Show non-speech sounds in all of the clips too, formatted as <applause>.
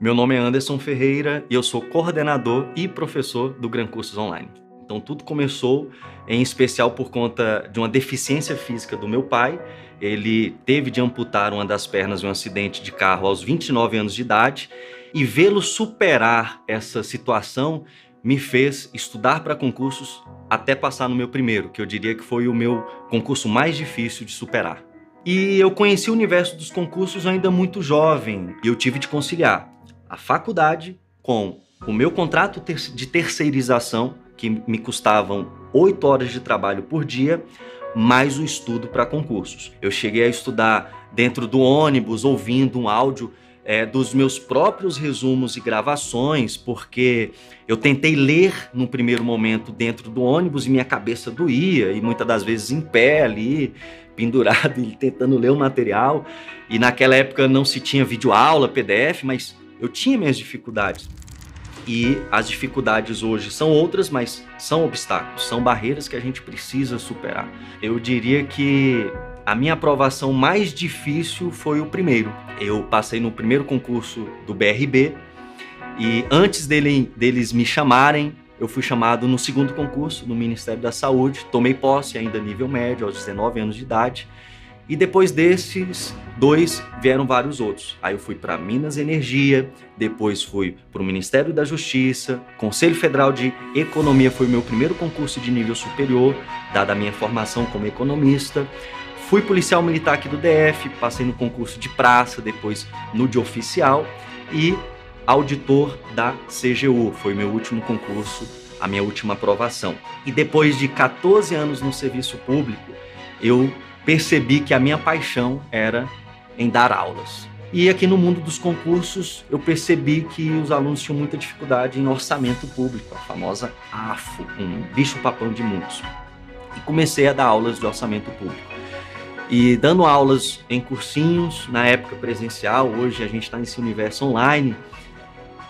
Meu nome é Anderson Ferreira e eu sou coordenador e professor do Gran Cursos Online. Então tudo começou em especial por conta de uma deficiência física do meu pai. Ele teve de amputar uma das pernas em um acidente de carro aos 29 anos de idade e vê-lo superar essa situação me fez estudar para concursos até passar no meu primeiro, que eu diria que foi o meu concurso mais difícil de superar. E eu conheci o universo dos concursos ainda muito jovem e eu tive de conciliar a faculdade com o meu contrato de terceirização, que me custavam 8 horas de trabalho por dia, mais o estudo para concursos. Eu cheguei a estudar dentro do ônibus, ouvindo um áudio é, dos meus próprios resumos e gravações, porque eu tentei ler no primeiro momento dentro do ônibus e minha cabeça doía, e muitas das vezes em pé ali, pendurado <laughs> e tentando ler o material. E naquela época não se tinha vídeo aula, PDF, mas eu tinha minhas dificuldades. E as dificuldades hoje são outras, mas são obstáculos, são barreiras que a gente precisa superar. Eu diria que a minha aprovação mais difícil foi o primeiro. Eu passei no primeiro concurso do BRB e antes dele, deles me chamarem, eu fui chamado no segundo concurso no Ministério da Saúde, tomei posse ainda nível médio, aos 19 anos de idade, e depois desses dois vieram vários outros. Aí eu fui para Minas Energia, depois fui para o Ministério da Justiça, Conselho Federal de Economia foi o meu primeiro concurso de nível superior, dada a minha formação como economista. Fui policial militar aqui do DF, passei no concurso de praça, depois no de oficial e auditor da CGU. Foi meu último concurso, a minha última aprovação. E depois de 14 anos no serviço público, eu percebi que a minha paixão era em dar aulas. E aqui no mundo dos concursos, eu percebi que os alunos tinham muita dificuldade em orçamento público, a famosa AFO, um bicho-papão de muitos. E comecei a dar aulas de orçamento público. E dando aulas em cursinhos, na época presencial, hoje a gente está nesse universo online,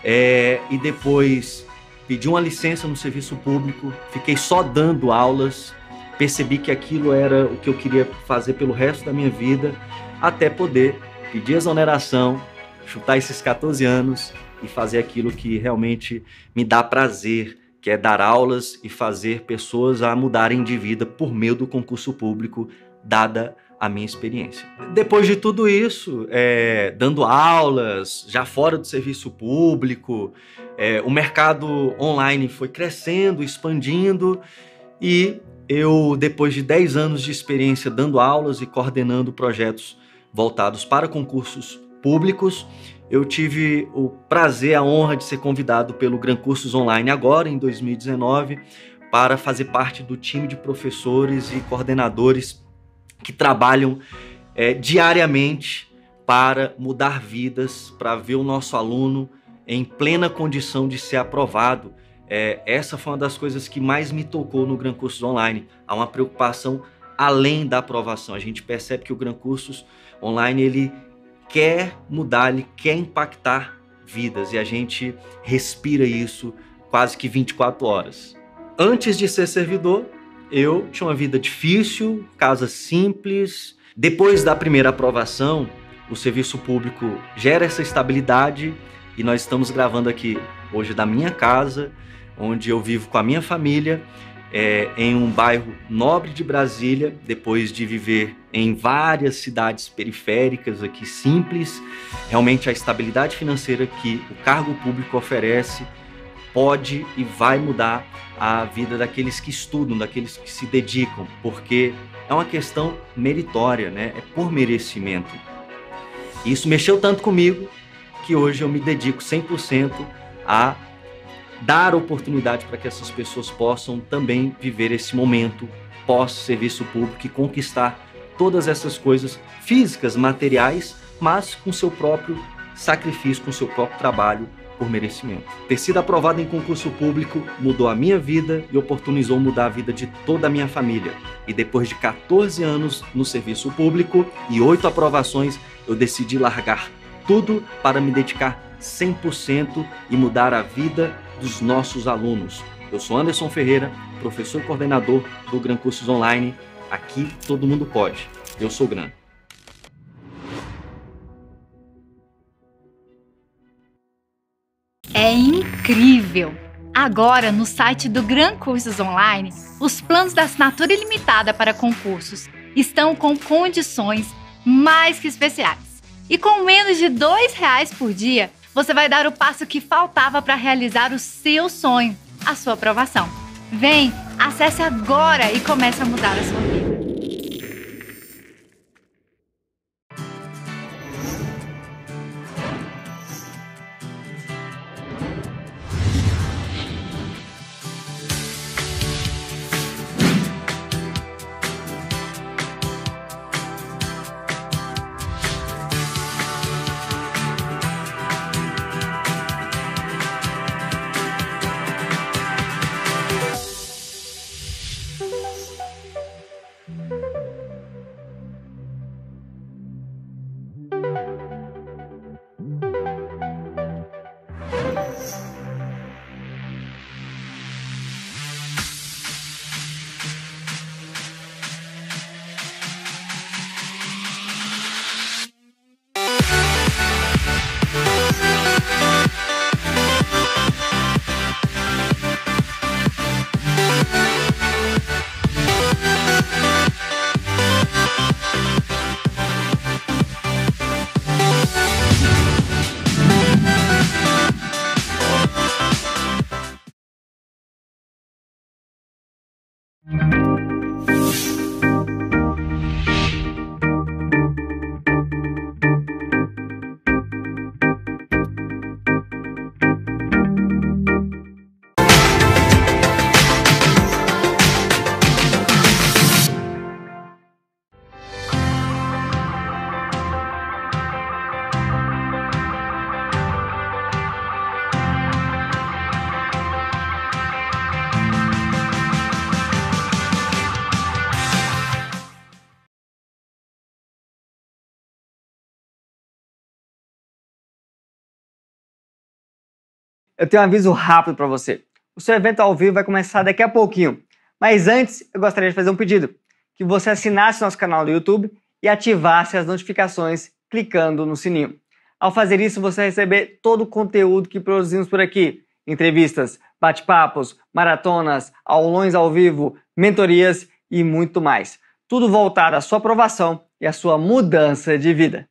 é, e depois pedi uma licença no serviço público, fiquei só dando aulas, percebi que aquilo era o que eu queria fazer pelo resto da minha vida, até poder pedir exoneração, chutar esses 14 anos e fazer aquilo que realmente me dá prazer, que é dar aulas e fazer pessoas a mudarem de vida por meio do concurso público, dada a minha experiência. Depois de tudo isso, é, dando aulas, já fora do serviço público, é, o mercado online foi crescendo, expandindo e eu, depois de 10 anos de experiência dando aulas e coordenando projetos voltados para concursos públicos, eu tive o prazer, a honra de ser convidado pelo Gran Cursos Online agora, em 2019, para fazer parte do time de professores e coordenadores que trabalham é, diariamente para mudar vidas, para ver o nosso aluno em plena condição de ser aprovado. É, essa foi uma das coisas que mais me tocou no Gran Cursos Online. Há uma preocupação além da aprovação. A gente percebe que o Gran Cursos Online ele quer mudar, ele quer impactar vidas e a gente respira isso quase que 24 horas. Antes de ser servidor, eu tinha uma vida difícil, casa simples. Depois da primeira aprovação, o serviço público gera essa estabilidade e nós estamos gravando aqui hoje da minha casa, onde eu vivo com a minha família, é, em um bairro nobre de Brasília, depois de viver em várias cidades periféricas aqui simples. Realmente a estabilidade financeira que o cargo público oferece pode e vai mudar a vida daqueles que estudam, daqueles que se dedicam, porque é uma questão meritória, né? É por merecimento. E isso mexeu tanto comigo que hoje eu me dedico 100% a dar oportunidade para que essas pessoas possam também viver esse momento pós-serviço público e conquistar todas essas coisas físicas, materiais, mas com seu próprio sacrifício, com seu próprio trabalho por merecimento. Ter sido aprovado em concurso público mudou a minha vida e oportunizou mudar a vida de toda a minha família. E depois de 14 anos no serviço público e oito aprovações, eu decidi largar tudo para me dedicar 100% e mudar a vida dos nossos alunos. Eu sou Anderson Ferreira, professor e coordenador do Gran Cursos Online. Aqui todo mundo pode. Eu sou Gran. É incrível! Agora, no site do Gran Cursos Online, os planos da assinatura ilimitada para concursos estão com condições mais que especiais. E com menos de R$ reais por dia, você vai dar o passo que faltava para realizar o seu sonho, a sua aprovação. Vem, acesse agora e comece a mudar a sua vida. eu tenho um aviso rápido para você. O seu evento ao vivo vai começar daqui a pouquinho. Mas antes, eu gostaria de fazer um pedido: que você assinasse nosso canal do YouTube e ativasse as notificações clicando no sininho. Ao fazer isso, você vai receber todo o conteúdo que produzimos por aqui: entrevistas, bate-papos, maratonas, aulões ao vivo, mentorias e muito mais. Tudo voltado à sua aprovação e à sua mudança de vida.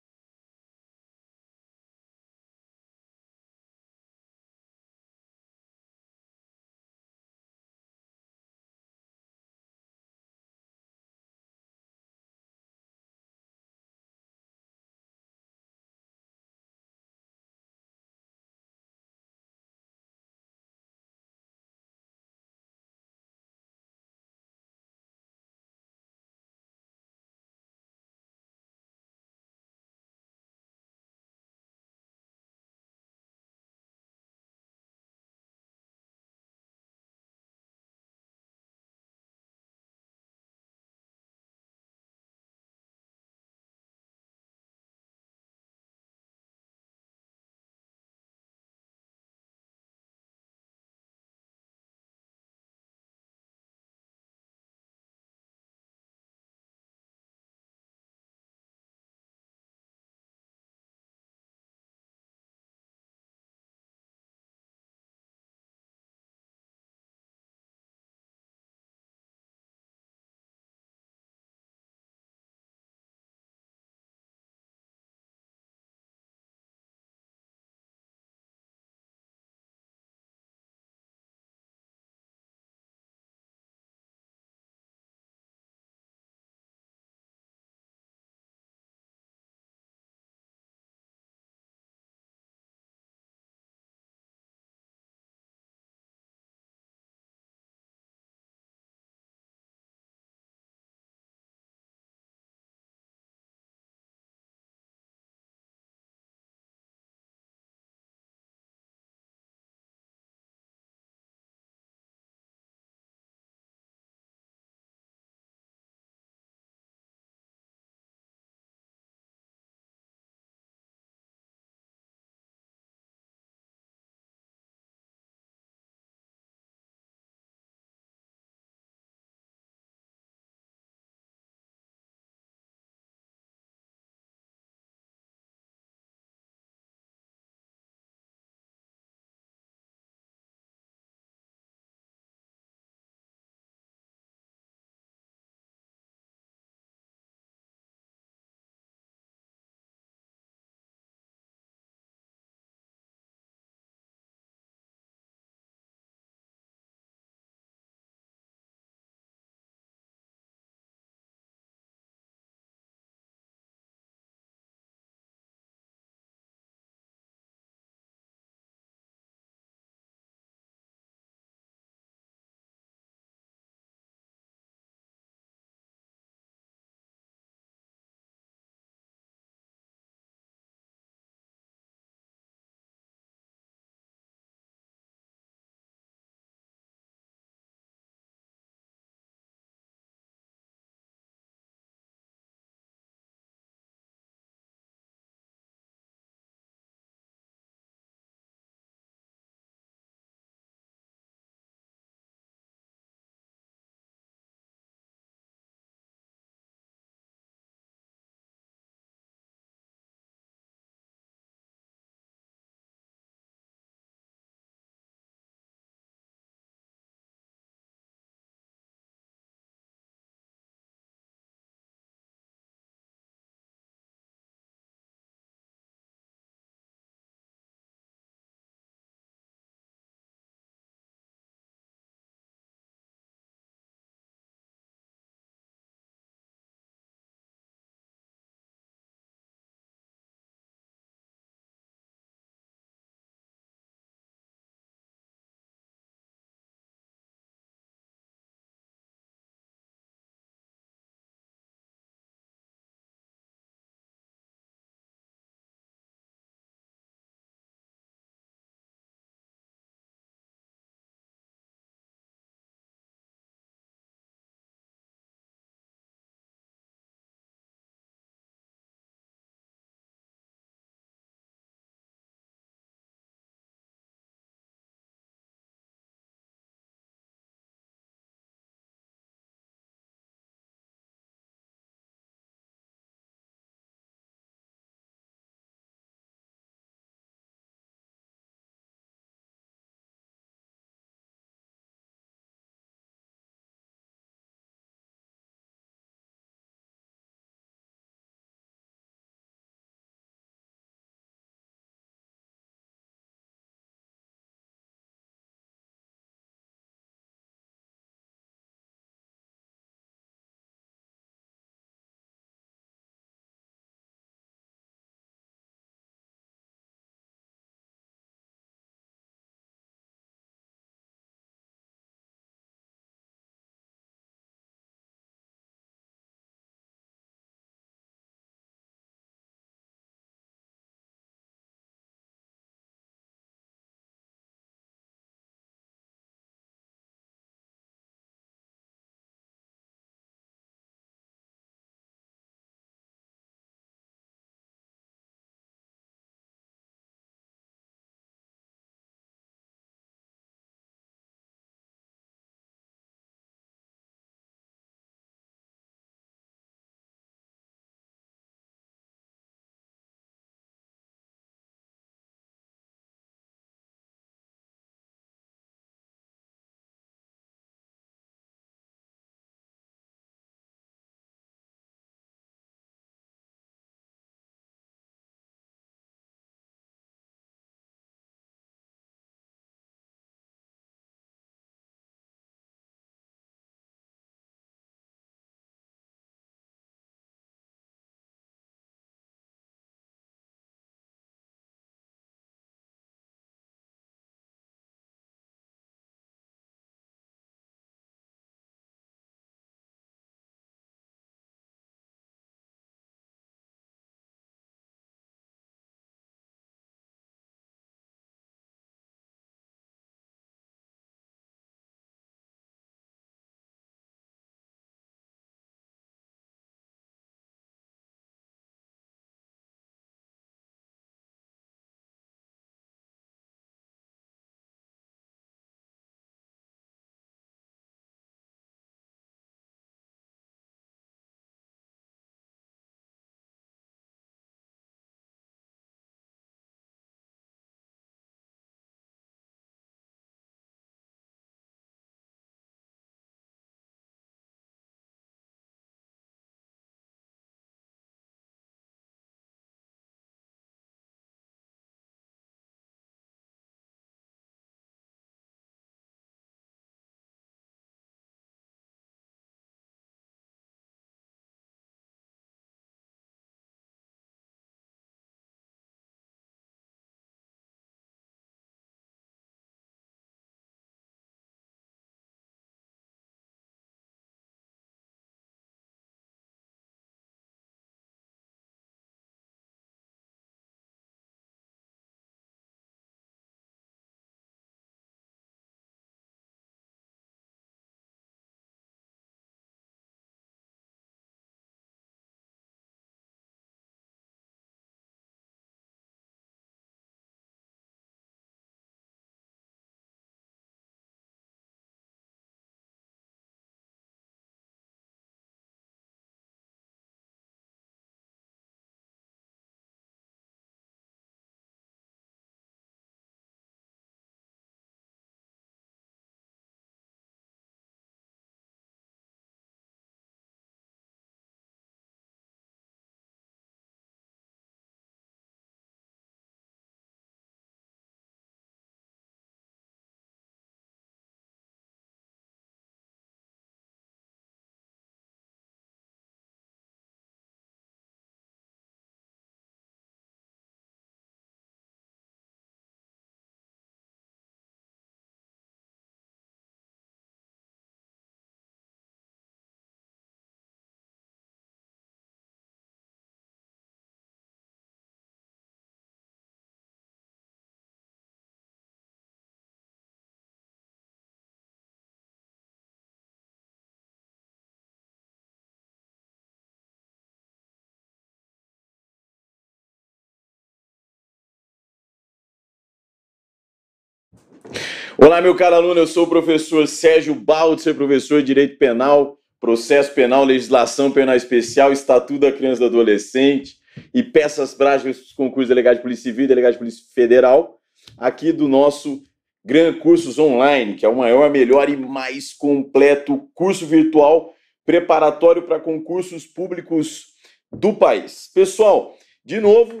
Olá, meu caro aluno, eu sou o professor Sérgio sou professor de Direito Penal, Processo Penal, Legislação Penal Especial, Estatuto da Criança e do Adolescente e peças práticas dos concursos de delegado de Polícia Civil e delegado de Polícia Federal, aqui do nosso Gran Cursos Online, que é o maior, melhor e mais completo curso virtual preparatório para concursos públicos do país. Pessoal, de novo,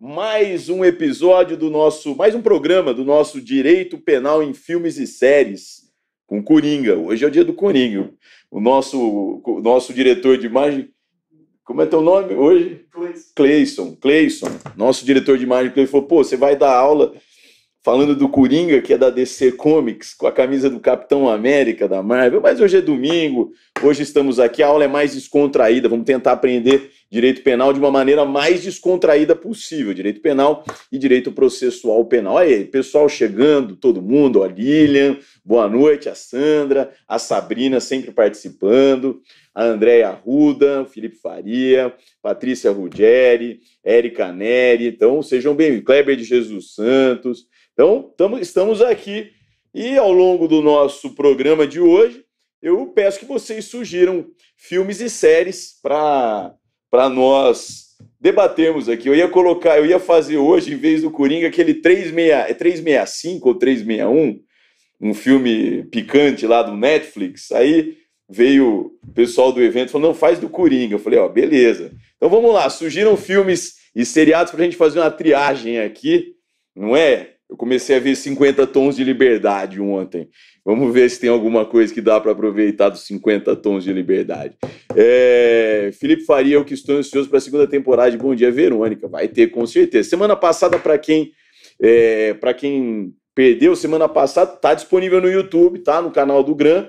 mais um episódio do nosso, mais um programa do nosso Direito Penal em Filmes e Séries com Coringa. Hoje é o dia do Coringa. O nosso, o nosso diretor de imagem, como é teu nome hoje? Cleison. Cleison. Cleison. Nosso diretor de imagem, ele falou, pô, você vai dar aula falando do Coringa, que é da DC Comics, com a camisa do Capitão América da Marvel. Mas hoje é domingo, hoje estamos aqui, a aula é mais descontraída, vamos tentar aprender direito penal de uma maneira mais descontraída possível, direito penal e direito processual penal. Aí, pessoal chegando, todo mundo, a Lilian, boa noite, a Sandra, a Sabrina sempre participando, a Andréia Arruda, o Felipe Faria, Patrícia Ruggeri, Érica Neri, então sejam bem-vindos, Kleber de Jesus Santos, então, tamo, estamos aqui e ao longo do nosso programa de hoje, eu peço que vocês sugiram filmes e séries para nós debatermos aqui. Eu ia colocar, eu ia fazer hoje, em vez do Coringa, aquele 36, é 365 ou 361, um filme picante lá do Netflix. Aí veio o pessoal do evento e falou: não, faz do Coringa. Eu falei: ó, beleza. Então vamos lá, surgiram filmes e seriados para a gente fazer uma triagem aqui, não é? Eu comecei a ver 50 tons de liberdade ontem. Vamos ver se tem alguma coisa que dá para aproveitar dos 50 tons de liberdade. É... Felipe Faria, eu que estou ansioso para a segunda temporada de Bom Dia Verônica. Vai ter, com certeza. Semana passada, para quem, é... quem perdeu, semana passada, está disponível no YouTube, tá? No canal do Gran.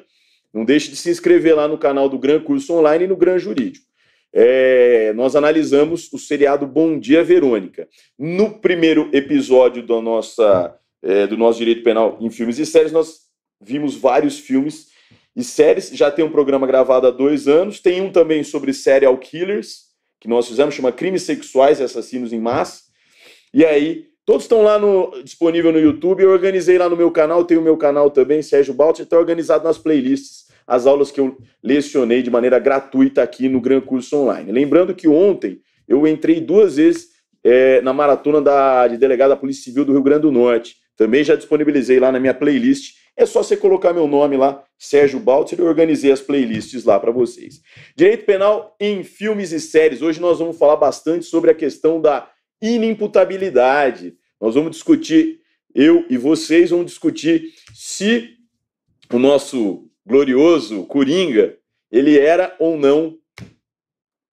Não deixe de se inscrever lá no canal do Gran Curso Online e no Gran Jurídico é, nós analisamos o seriado Bom Dia Verônica. No primeiro episódio do, nossa, é, do nosso Direito Penal em Filmes e Séries, nós vimos vários filmes e séries. Já tem um programa gravado há dois anos, tem um também sobre serial killers, que nós fizemos, chama Crimes Sexuais e Assassinos em Massa. E aí, todos estão lá no, disponível no YouTube. Eu organizei lá no meu canal, tem o meu canal também, Sérgio Balti, está organizado nas playlists as aulas que eu lecionei de maneira gratuita aqui no Gran Curso Online. Lembrando que ontem eu entrei duas vezes é, na maratona da, de delegada da Polícia Civil do Rio Grande do Norte. Também já disponibilizei lá na minha playlist. É só você colocar meu nome lá, Sérgio Baltzer, e organizei as playlists lá para vocês. Direito Penal em filmes e séries. Hoje nós vamos falar bastante sobre a questão da inimputabilidade. Nós vamos discutir, eu e vocês vamos discutir se o nosso glorioso Coringa, ele era ou não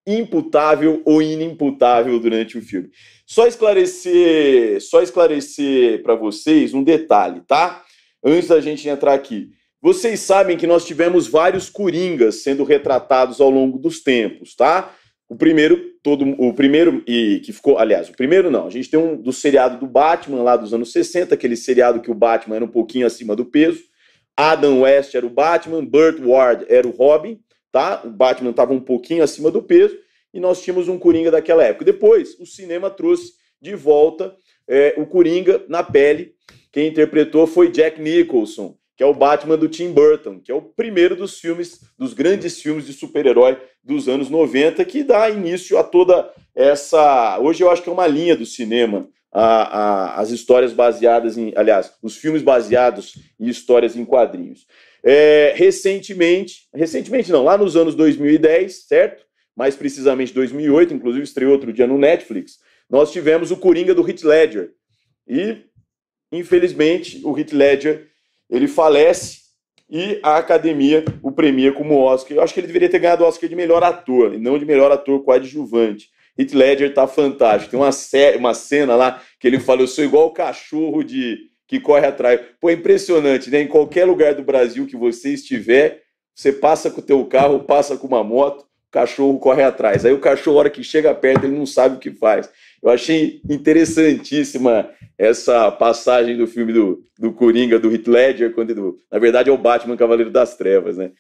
imputável ou inimputável durante o filme. Só esclarecer, só esclarecer para vocês um detalhe, tá? Antes da gente entrar aqui. Vocês sabem que nós tivemos vários coringas sendo retratados ao longo dos tempos, tá? O primeiro, todo o primeiro e que ficou, aliás, o primeiro não. A gente tem um do seriado do Batman lá dos anos 60, aquele seriado que o Batman era um pouquinho acima do peso. Adam West era o Batman, Burt Ward era o Robin, tá? O Batman estava um pouquinho acima do peso e nós tínhamos um Coringa daquela época. Depois, o cinema trouxe de volta é, o Coringa na pele. Quem interpretou foi Jack Nicholson, que é o Batman do Tim Burton, que é o primeiro dos filmes, dos grandes filmes de super-herói dos anos 90, que dá início a toda essa. Hoje eu acho que é uma linha do cinema a, a, as histórias baseadas em, aliás, os filmes baseados em histórias em quadrinhos. É, recentemente, recentemente não, lá nos anos 2010, certo? Mais precisamente 2008, inclusive estreou outro dia no Netflix, nós tivemos o Coringa do Heath Ledger. E, infelizmente, o Heath Ledger, ele falece e a academia o premia como Oscar. Eu acho que ele deveria ter ganhado o Oscar de melhor ator, e não de melhor ator coadjuvante. Heath Ledger tá fantástico. Tem uma, uma cena lá que ele fala: Eu sou igual o cachorro de que corre atrás. Pô, é impressionante, né? Em qualquer lugar do Brasil que você estiver, você passa com o teu carro, passa com uma moto, o cachorro corre atrás. Aí o cachorro, a hora que chega perto, ele não sabe o que faz. Eu achei interessantíssima essa passagem do filme do, do Coringa, do Heath Ledger, quando, na verdade é o Batman Cavaleiro das Trevas, né?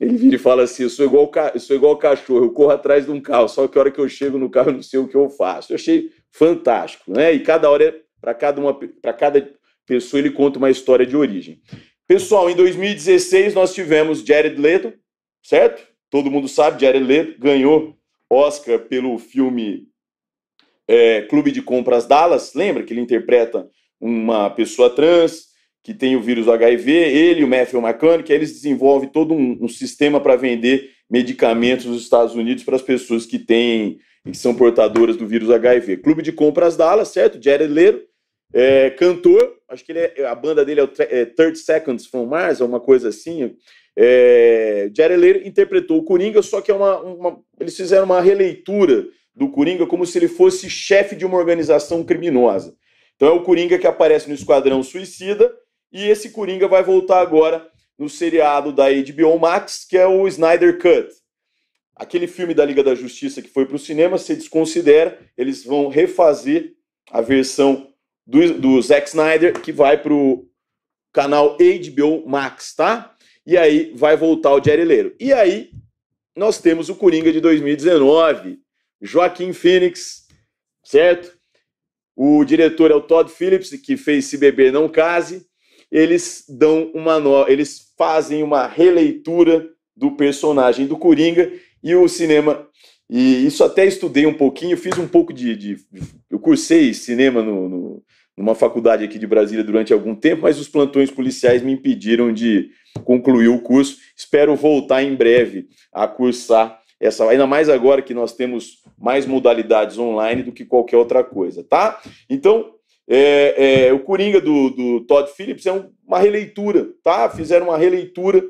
Ele vira e fala assim: eu sou igual, eu sou igual cachorro, eu corro atrás de um carro, só que a hora que eu chego no carro eu não sei o que eu faço. Eu achei fantástico, né? E cada hora, é, para cada, uma, cada pessoa, ele conta uma história de origem. Pessoal, em 2016 nós tivemos Jared Leto, certo? Todo mundo sabe, Jared Leto ganhou Oscar pelo filme é, Clube de Compras Dallas. Lembra que ele interpreta uma pessoa trans? que tem o vírus HIV, ele e o Matthew McConaughey, eles desenvolvem todo um, um sistema para vender medicamentos nos Estados Unidos para as pessoas que têm que são portadoras do vírus HIV. Clube de compras Dallas, certo? Jared Leiro, é, cantor, acho que ele é, a banda dele é, o, é 30 Seconds from Mars, alguma coisa assim. É, Jared Leiro interpretou o Coringa, só que é uma, uma, eles fizeram uma releitura do Coringa como se ele fosse chefe de uma organização criminosa. Então é o Coringa que aparece no Esquadrão Suicida, e esse Coringa vai voltar agora no seriado da HBO Max, que é o Snyder Cut. Aquele filme da Liga da Justiça que foi para o cinema, se desconsidera, eles vão refazer a versão do, do Zack Snyder, que vai para o canal HBO Max, tá? E aí vai voltar o Jerry Leiro. E aí nós temos o Coringa de 2019, Joaquim Phoenix, certo? O diretor é o Todd Phillips, que fez Se Beber Não Case eles dão uma no... eles fazem uma releitura do personagem do Coringa e o cinema e isso até estudei um pouquinho, fiz um pouco de, de eu cursei cinema no, no, numa faculdade aqui de Brasília durante algum tempo, mas os plantões policiais me impediram de concluir o curso. Espero voltar em breve a cursar essa, ainda mais agora que nós temos mais modalidades online do que qualquer outra coisa, tá? Então, é, é, o Coringa do, do Todd Phillips é um, uma releitura, tá? Fizeram uma releitura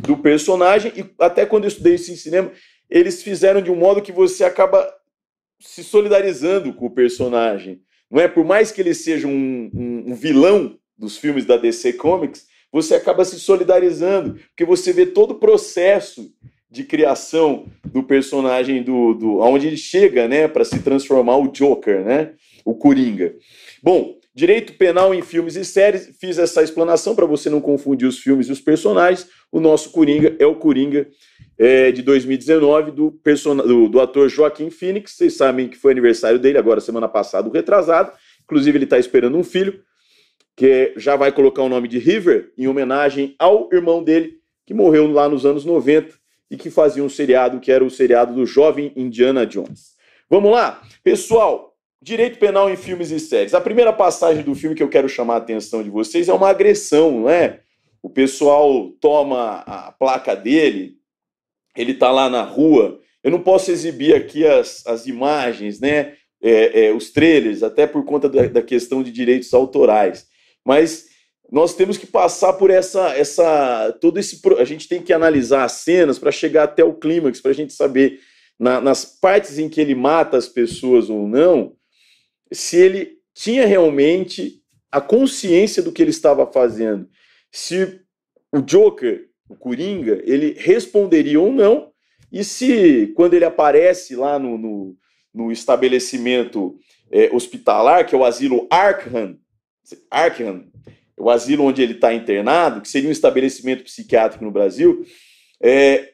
do personagem e até quando eu estudei isso em cinema, eles fizeram de um modo que você acaba se solidarizando com o personagem. Não é por mais que ele seja um, um, um vilão dos filmes da DC Comics, você acaba se solidarizando, porque você vê todo o processo de criação do personagem do, do aonde ele chega, né, para se transformar o Joker, né, o Coringa. Bom, direito penal em filmes e séries, fiz essa explanação para você não confundir os filmes e os personagens. O nosso Coringa é o Coringa é, de 2019 do, person... do, do ator Joaquim Phoenix. Vocês sabem que foi aniversário dele agora semana passada, o retrasado. Inclusive ele está esperando um filho que é, já vai colocar o nome de River em homenagem ao irmão dele que morreu lá nos anos 90 e que fazia um seriado que era o seriado do jovem Indiana Jones. Vamos lá? Pessoal, direito penal em filmes e séries. A primeira passagem do filme que eu quero chamar a atenção de vocês é uma agressão, não é? O pessoal toma a placa dele, ele tá lá na rua. Eu não posso exibir aqui as, as imagens, né? É, é, os trailers, até por conta da, da questão de direitos autorais. Mas nós temos que passar por essa essa todo esse a gente tem que analisar as cenas para chegar até o clímax para a gente saber na, nas partes em que ele mata as pessoas ou não se ele tinha realmente a consciência do que ele estava fazendo se o Joker o Coringa ele responderia ou não e se quando ele aparece lá no, no, no estabelecimento é, hospitalar que é o asilo Arkham Arkham o asilo onde ele está internado, que seria um estabelecimento psiquiátrico no Brasil, é,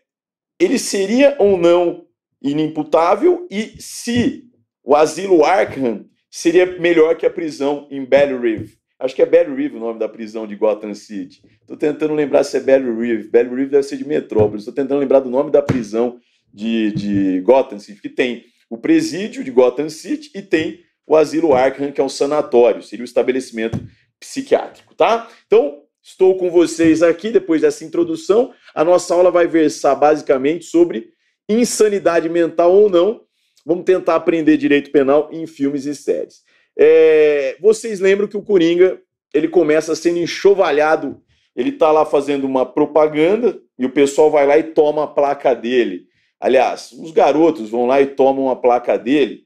ele seria ou não inimputável e se o asilo Arkham seria melhor que a prisão em Belle Rive. Acho que é Belle Rive o nome da prisão de Gotham City. Estou tentando lembrar se é Belle Rive. Belle Rive deve ser de Metrópolis. Estou tentando lembrar do nome da prisão de, de Gotham City, que tem o presídio de Gotham City e tem o asilo Arkham, que é um sanatório, seria o estabelecimento psiquiátrico, tá? Então, estou com vocês aqui depois dessa introdução. A nossa aula vai versar basicamente sobre insanidade mental ou não. Vamos tentar aprender direito penal em filmes e séries. É, vocês lembram que o Coringa ele começa sendo enxovalhado. Ele tá lá fazendo uma propaganda e o pessoal vai lá e toma a placa dele. Aliás, os garotos vão lá e tomam a placa dele.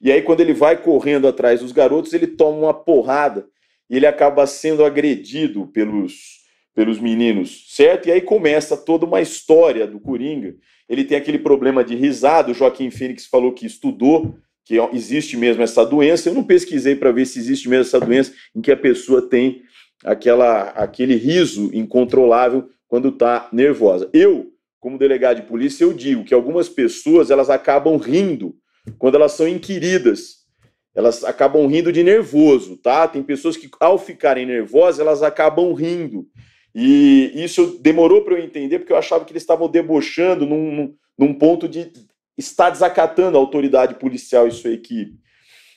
E aí, quando ele vai correndo atrás dos garotos, ele toma uma porrada e ele acaba sendo agredido pelos, pelos meninos, certo? E aí começa toda uma história do Coringa. Ele tem aquele problema de risada, o Joaquim Fênix falou que estudou, que existe mesmo essa doença. Eu não pesquisei para ver se existe mesmo essa doença em que a pessoa tem aquela, aquele riso incontrolável quando está nervosa. Eu, como delegado de polícia, eu digo que algumas pessoas elas acabam rindo quando elas são inquiridas elas acabam rindo de nervoso, tá? Tem pessoas que, ao ficarem nervosas, elas acabam rindo. E isso demorou para eu entender, porque eu achava que eles estavam debochando num, num ponto de estar desacatando a autoridade policial e sua equipe.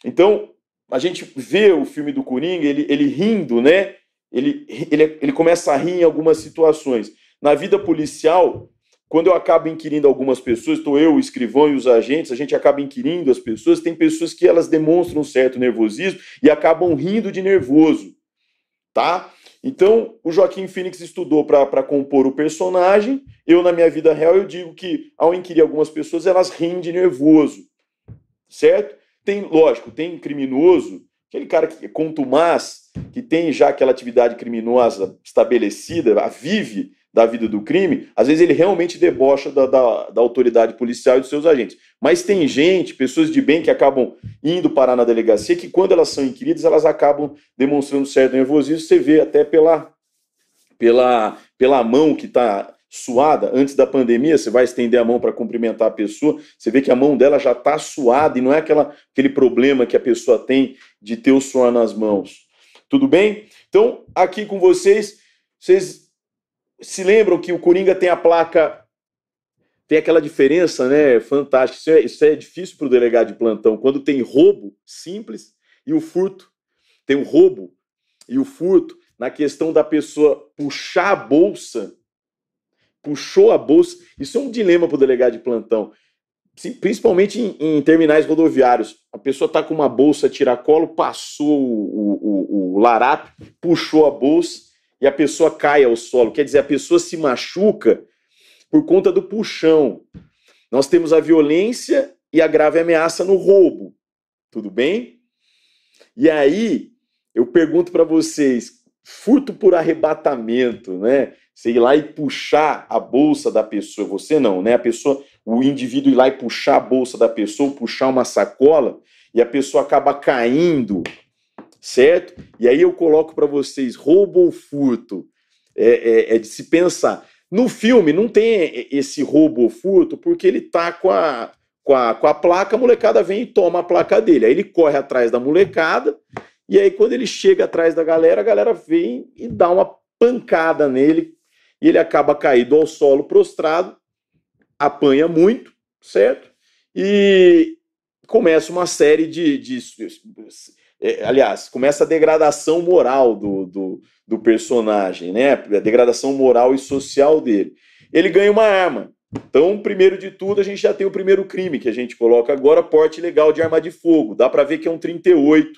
Então, a gente vê o filme do Coringa, ele, ele rindo, né? Ele, ele, ele começa a rir em algumas situações. Na vida policial, quando eu acabo inquirindo algumas pessoas, estou eu, o escrivão e os agentes, a gente acaba inquirindo as pessoas, tem pessoas que elas demonstram um certo nervosismo e acabam rindo de nervoso, tá? Então, o Joaquim Phoenix estudou para compor o personagem, eu na minha vida real eu digo que ao inquirir algumas pessoas, elas riem de nervoso, certo? Tem, lógico, tem criminoso, aquele cara que é contumaz, que tem já aquela atividade criminosa estabelecida, a vive, da vida do crime, às vezes ele realmente debocha da, da, da, autoridade policial e dos seus agentes. Mas tem gente, pessoas de bem que acabam indo parar na delegacia, que quando elas são inquiridas, elas acabam demonstrando certo nervosismo. Você vê até pela, pela, pela mão que está suada. Antes da pandemia, você vai estender a mão para cumprimentar a pessoa, você vê que a mão dela já está suada e não é aquela, aquele problema que a pessoa tem de ter o suor nas mãos. Tudo bem? Então, aqui com vocês, vocês se lembram que o Coringa tem a placa. Tem aquela diferença, né? Fantástica. Isso é, isso é difícil para o delegado de plantão. Quando tem roubo simples e o furto. Tem o roubo e o furto na questão da pessoa puxar a bolsa. Puxou a bolsa. Isso é um dilema para o delegado de plantão. Principalmente em, em terminais rodoviários. A pessoa está com uma bolsa tiracolo, passou o, o, o, puxou a bolsa e a pessoa cai ao solo. Quer dizer, a pessoa se machuca por conta do puxão. Nós temos a violência e a grave ameaça no roubo. Tudo bem? E aí, eu pergunto para vocês, furto por arrebatamento, né? Você ir lá e puxar a bolsa da pessoa, você não, né? A pessoa, o indivíduo ir lá e puxar a bolsa da pessoa, puxar uma sacola e a pessoa acaba caindo certo? E aí eu coloco para vocês: roubo ou furto? É, é, é, de se pensar. No filme não tem esse roubo ou furto, porque ele tá com a, com, a, com a placa, a molecada vem e toma a placa dele. Aí ele corre atrás da molecada, e aí quando ele chega atrás da galera, a galera vem e dá uma pancada nele, e ele acaba caído ao solo prostrado, apanha muito, certo? E começa uma série de, de, de é, aliás, começa a degradação moral do, do, do personagem, né? A degradação moral e social dele. Ele ganha uma arma. Então, primeiro de tudo, a gente já tem o primeiro crime que a gente coloca agora, porte legal de arma de fogo. Dá para ver que é um 38,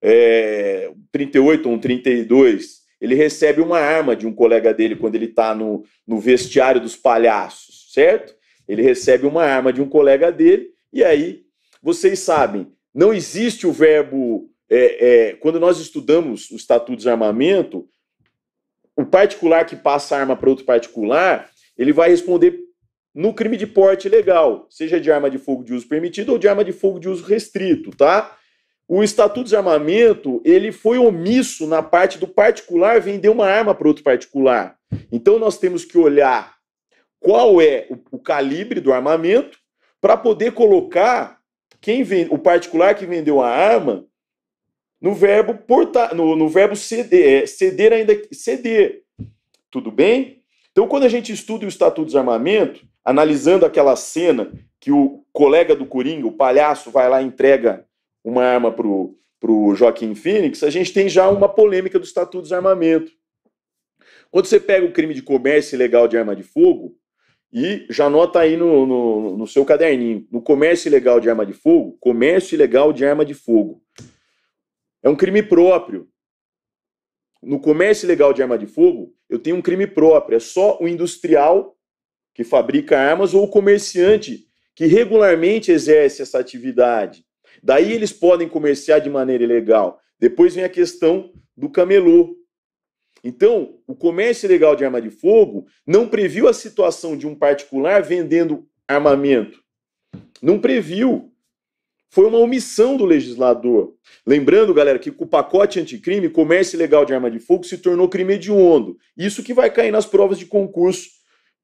é, 38 ou um 32. Ele recebe uma arma de um colega dele quando ele está no, no vestiário dos palhaços, certo? Ele recebe uma arma de um colega dele, e aí, vocês sabem, não existe o verbo é, é, quando nós estudamos o Estatuto de Desarmamento, o particular que passa a arma para outro particular, ele vai responder no crime de porte legal, seja de arma de fogo de uso permitido ou de arma de fogo de uso restrito, tá? O Estatuto de Desarmamento, ele foi omisso na parte do particular vender uma arma para outro particular. Então nós temos que olhar qual é o, o calibre do armamento para poder colocar quem vende, o particular que vendeu a arma no verbo portar, no, no verbo ceder, é, ceder ainda ceder. Tudo bem? Então, quando a gente estuda o Estatuto de armamento, analisando aquela cena que o colega do Coringa, o palhaço, vai lá e entrega uma arma pro, pro Joaquim Phoenix, a gente tem já uma polêmica do Estatuto de armamento. Quando você pega o crime de comércio ilegal de arma de fogo, e já anota aí no, no, no seu caderninho, no comércio ilegal de arma de fogo, comércio ilegal de arma de fogo, é um crime próprio. No comércio ilegal de arma de fogo, eu tenho um crime próprio. É só o industrial que fabrica armas ou o comerciante que regularmente exerce essa atividade. Daí eles podem comerciar de maneira ilegal. Depois vem a questão do camelô. Então, o comércio ilegal de arma de fogo não previu a situação de um particular vendendo armamento. Não previu foi uma omissão do legislador. Lembrando, galera, que com o pacote anticrime, comércio ilegal de arma de fogo se tornou crime hediondo. Isso que vai cair nas provas de concurso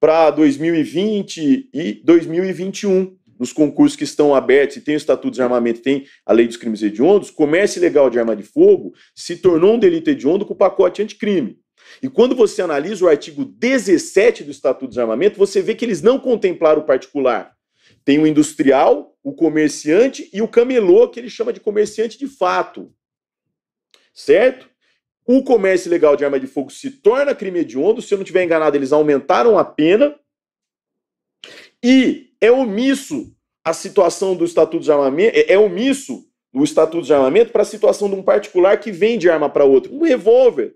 para 2020 e 2021. Nos concursos que estão abertos e tem o Estatuto de Armamento, tem a Lei dos Crimes Hediondos, comércio ilegal de arma de fogo se tornou um delito hediondo com o pacote anticrime. E quando você analisa o artigo 17 do Estatuto de Armamento, você vê que eles não contemplaram o particular. Tem o industrial, o comerciante e o camelô, que ele chama de comerciante de fato. Certo? O comércio ilegal de arma de fogo se torna crime hediondo. Se eu não estiver enganado, eles aumentaram a pena. E é omisso a situação do Estatuto de Armamento, é, é omisso o Estatuto de Armamento para a situação de um particular que vende arma para outro, um revólver.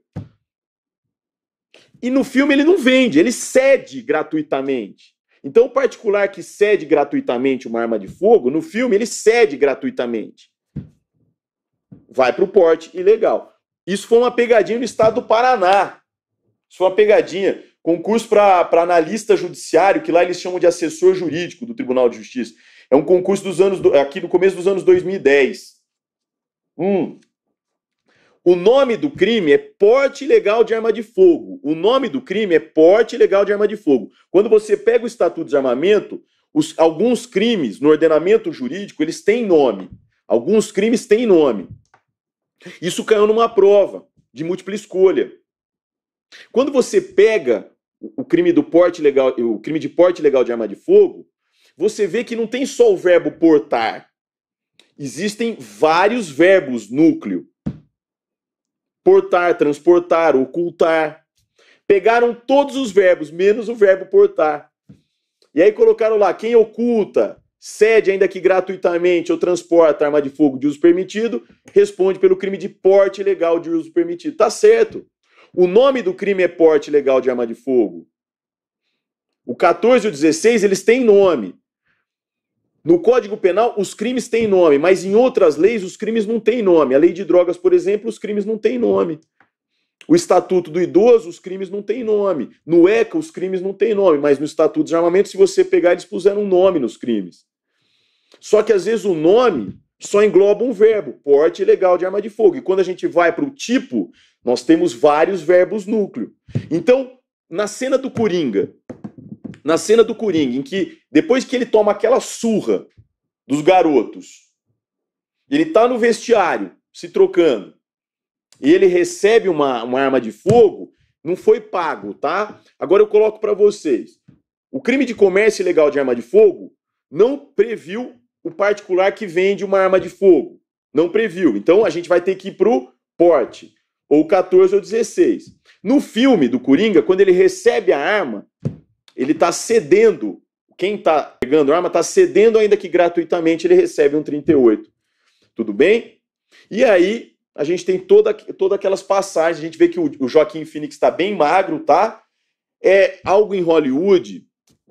E no filme ele não vende, ele cede gratuitamente. Então, o particular que cede gratuitamente uma arma de fogo, no filme, ele cede gratuitamente. Vai para o porte ilegal. Isso foi uma pegadinha no estado do Paraná. Isso foi uma pegadinha. Concurso para analista judiciário, que lá eles chamam de assessor jurídico do Tribunal de Justiça. É um concurso dos anos do, aqui do começo dos anos 2010. Hum. O nome do crime é porte ilegal de arma de fogo. O nome do crime é porte ilegal de arma de fogo. Quando você pega o Estatuto de Desarmamento, os, alguns crimes no ordenamento jurídico, eles têm nome. Alguns crimes têm nome. Isso caiu numa prova de múltipla escolha. Quando você pega o crime do porte legal, o crime de porte legal de arma de fogo, você vê que não tem só o verbo portar. Existem vários verbos núcleo portar, transportar, ocultar. Pegaram todos os verbos, menos o verbo portar. E aí colocaram lá: quem oculta, cede, ainda que gratuitamente, ou transporta arma de fogo de uso permitido, responde pelo crime de porte ilegal de uso permitido. Tá certo. O nome do crime é porte ilegal de arma de fogo. O 14 e o 16, eles têm nome. No Código Penal, os crimes têm nome, mas em outras leis, os crimes não têm nome. A lei de drogas, por exemplo, os crimes não têm nome. O Estatuto do Idoso, os crimes não têm nome. No ECA, os crimes não têm nome, mas no Estatuto de Armamento, se você pegar, eles puseram um nome nos crimes. Só que às vezes o nome só engloba um verbo, porte ilegal de arma de fogo. E quando a gente vai para o tipo, nós temos vários verbos núcleo. Então, na cena do Coringa, na cena do Coringa, em que depois que ele toma aquela surra dos garotos, ele tá no vestiário se trocando e ele recebe uma, uma arma de fogo, não foi pago, tá? Agora eu coloco para vocês. O crime de comércio ilegal de arma de fogo não previu o particular que vende uma arma de fogo. Não previu. Então a gente vai ter que ir pro porte, ou 14 ou 16. No filme do Coringa, quando ele recebe a arma, ele está cedendo, quem está pegando arma está cedendo, ainda que gratuitamente ele recebe um 38. Tudo bem? E aí a gente tem toda, toda aquelas passagens, a gente vê que o, o Joaquim Phoenix está bem magro, tá? É algo em Hollywood,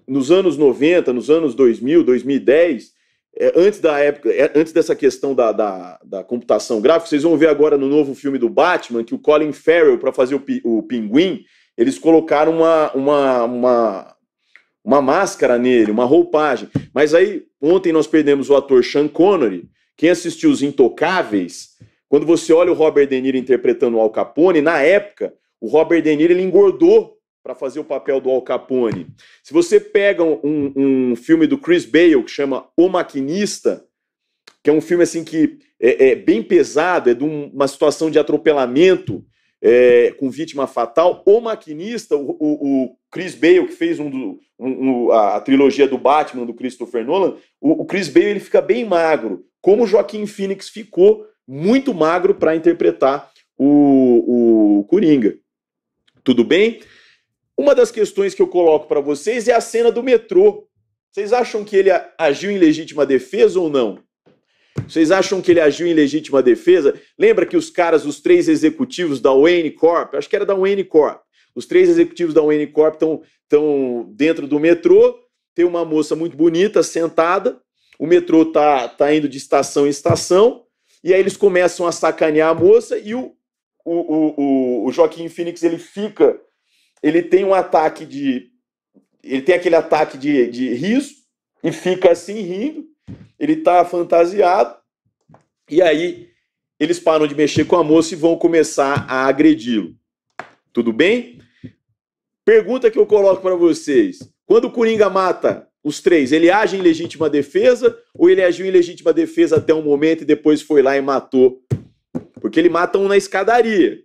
nos anos 90, nos anos 2000, 2010, é, antes da época, é, antes dessa questão da, da, da, computação gráfica, vocês vão ver agora no novo filme do Batman que o Colin Farrell, para fazer o, o pinguim, eles colocaram uma, uma, uma uma máscara nele, uma roupagem. Mas aí, ontem nós perdemos o ator Sean Connery. Quem assistiu Os Intocáveis, quando você olha o Robert De Niro interpretando o Al Capone, na época, o Robert De Niro ele engordou para fazer o papel do Al Capone. Se você pega um, um, filme do Chris Bale que chama O Maquinista, que é um filme assim que é, é bem pesado, é de uma situação de atropelamento é, com vítima fatal. O maquinista, o, o, o Chris Bale, que fez um do, um, um, a trilogia do Batman do Christopher Nolan, o, o Chris Bale ele fica bem magro, como o Joaquim Phoenix ficou muito magro para interpretar o, o Coringa. Tudo bem? Uma das questões que eu coloco para vocês é a cena do metrô. Vocês acham que ele agiu em legítima defesa ou não? Vocês acham que ele agiu em legítima defesa? Lembra que os caras, os três executivos da Wayne Corp, acho que era da Wayne Corp, os três executivos da Wayne Corp estão dentro do metrô, tem uma moça muito bonita sentada, o metrô tá, tá indo de estação em estação, e aí eles começam a sacanear a moça e o, o, o, o Joaquim Phoenix ele fica, ele tem um ataque de, ele tem aquele ataque de, de riso e fica assim rindo, ele está fantasiado e aí eles param de mexer com a moça e vão começar a agredi-lo. Tudo bem? Pergunta que eu coloco para vocês: quando o Coringa mata os três, ele age em legítima defesa ou ele agiu em legítima defesa até um momento e depois foi lá e matou? Porque ele mata um na escadaria.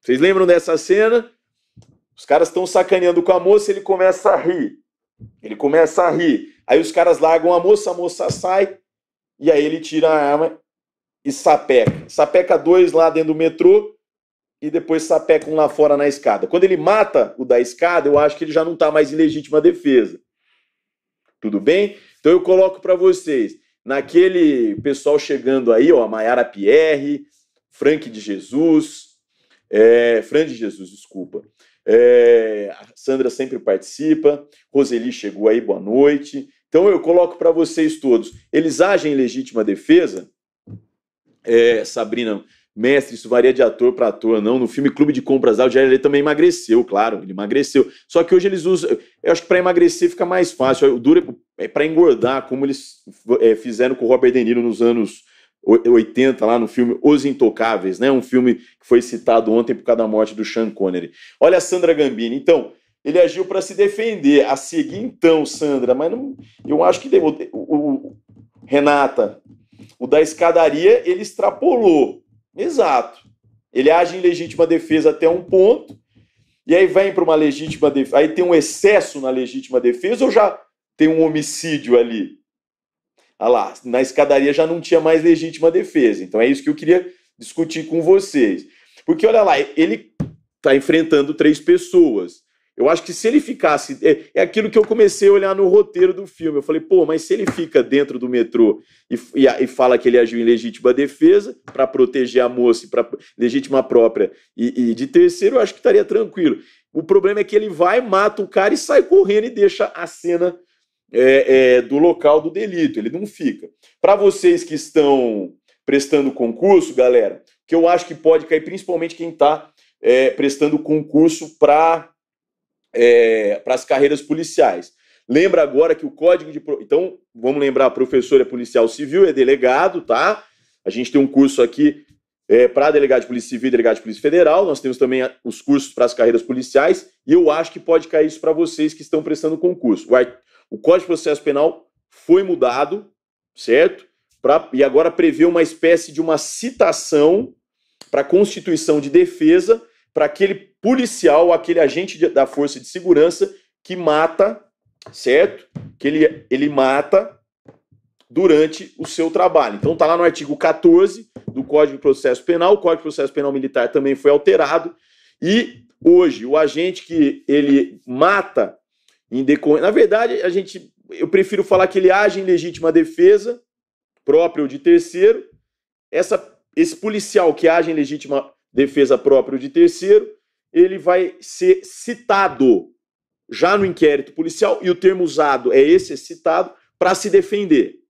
Vocês lembram dessa cena? Os caras estão sacaneando com a moça, ele começa a rir. Ele começa a rir. Aí os caras largam a moça, a moça sai, e aí ele tira a arma e sapeca. Sapeca dois lá dentro do metrô e depois sapeca um lá fora na escada. Quando ele mata o da escada, eu acho que ele já não está mais em legítima defesa. Tudo bem? Então eu coloco para vocês, naquele pessoal chegando aí, ó, Maiara Pierre, Frank de Jesus, é, Fran de Jesus, desculpa. É, Sandra sempre participa, Roseli chegou aí, boa noite. Então eu coloco para vocês todos: eles agem em legítima defesa? É, Sabrina, mestre, isso varia de ator para ator, não. No filme Clube de Compras Alto, ele também emagreceu, claro, ele emagreceu. Só que hoje eles usam. Eu acho que para emagrecer fica mais fácil. O duro é, é para engordar, como eles é, fizeram com o Robert De Niro nos anos 80, lá no filme Os Intocáveis, né? Um filme que foi citado ontem por causa da morte do Sean Connery. Olha a Sandra Gambini. Então, ele agiu para se defender. A seguir, então, Sandra, mas não, eu acho que o, o, Renata, o da escadaria, ele extrapolou. Exato. Ele age em legítima defesa até um ponto, e aí vem para uma legítima defesa. Aí tem um excesso na legítima defesa ou já tem um homicídio ali? Ah lá, na escadaria já não tinha mais legítima defesa. Então é isso que eu queria discutir com vocês. Porque olha lá, ele está enfrentando três pessoas eu acho que se ele ficasse. É, é, aquilo que eu comecei a olhar no roteiro do filme. Eu falei, pô, mas se ele fica dentro do metrô e, e, e fala que ele agiu em legítima defesa para proteger a moça, para legítima própria e, e de terceiro, eu acho que estaria tranquilo. O problema é que ele vai, mata o cara e sai correndo e deixa a cena é, é, do local do delito. Ele não fica. Para vocês que estão prestando concurso, galera, que eu acho que pode cair principalmente quem está é, prestando concurso para é, para as carreiras policiais. Lembra agora que o código de. Então, vamos lembrar: professor é policial civil, é delegado, tá? A gente tem um curso aqui é, para delegado de polícia civil e delegado de polícia federal. Nós temos também os cursos para as carreiras policiais. E eu acho que pode cair isso para vocês que estão prestando concurso. O, art... o Código de Processo Penal foi mudado, certo? Pra... E agora prevê uma espécie de uma citação para constituição de defesa para aquele policial, aquele agente de, da força de segurança que mata, certo? Que ele, ele mata durante o seu trabalho. Então tá lá no artigo 14 do Código de Processo Penal, o Código de Processo Penal Militar também foi alterado e hoje o agente que ele mata em decorrência, na verdade, a gente eu prefiro falar que ele age em legítima defesa própria ou de terceiro. Essa esse policial que age em legítima defesa própria de terceiro, ele vai ser citado já no inquérito policial, e o termo usado é esse, é citado, para se defender.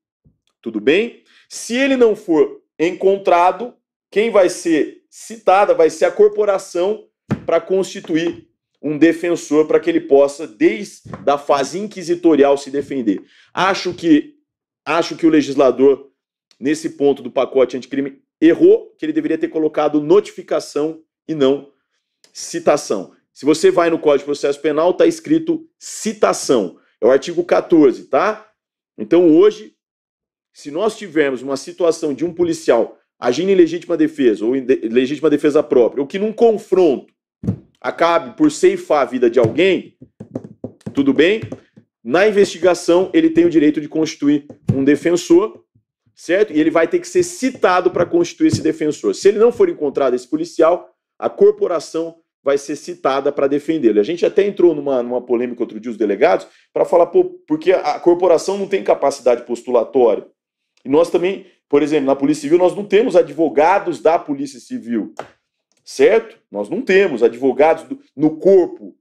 Tudo bem? Se ele não for encontrado, quem vai ser citada vai ser a corporação para constituir um defensor para que ele possa, desde da fase inquisitorial, se defender. Acho que acho que o legislador, nesse ponto do pacote anticrime, errou que ele deveria ter colocado notificação e não citação. Se você vai no Código de Processo Penal, está escrito citação. É o artigo 14, tá? Então hoje, se nós tivermos uma situação de um policial agindo em legítima defesa ou em de legítima defesa própria, ou que num confronto acabe por ceifar a vida de alguém, tudo bem? Na investigação, ele tem o direito de constituir um defensor certo? E ele vai ter que ser citado para constituir esse defensor. Se ele não for encontrado esse policial, a corporação vai ser citada para defendê-lo. A gente até entrou numa, numa polêmica outro dia, os delegados, para falar, pô, porque a corporação não tem capacidade postulatória. E nós também, por exemplo, na Polícia Civil, nós não temos advogados da Polícia Civil, certo? Nós não temos advogados do, no corpo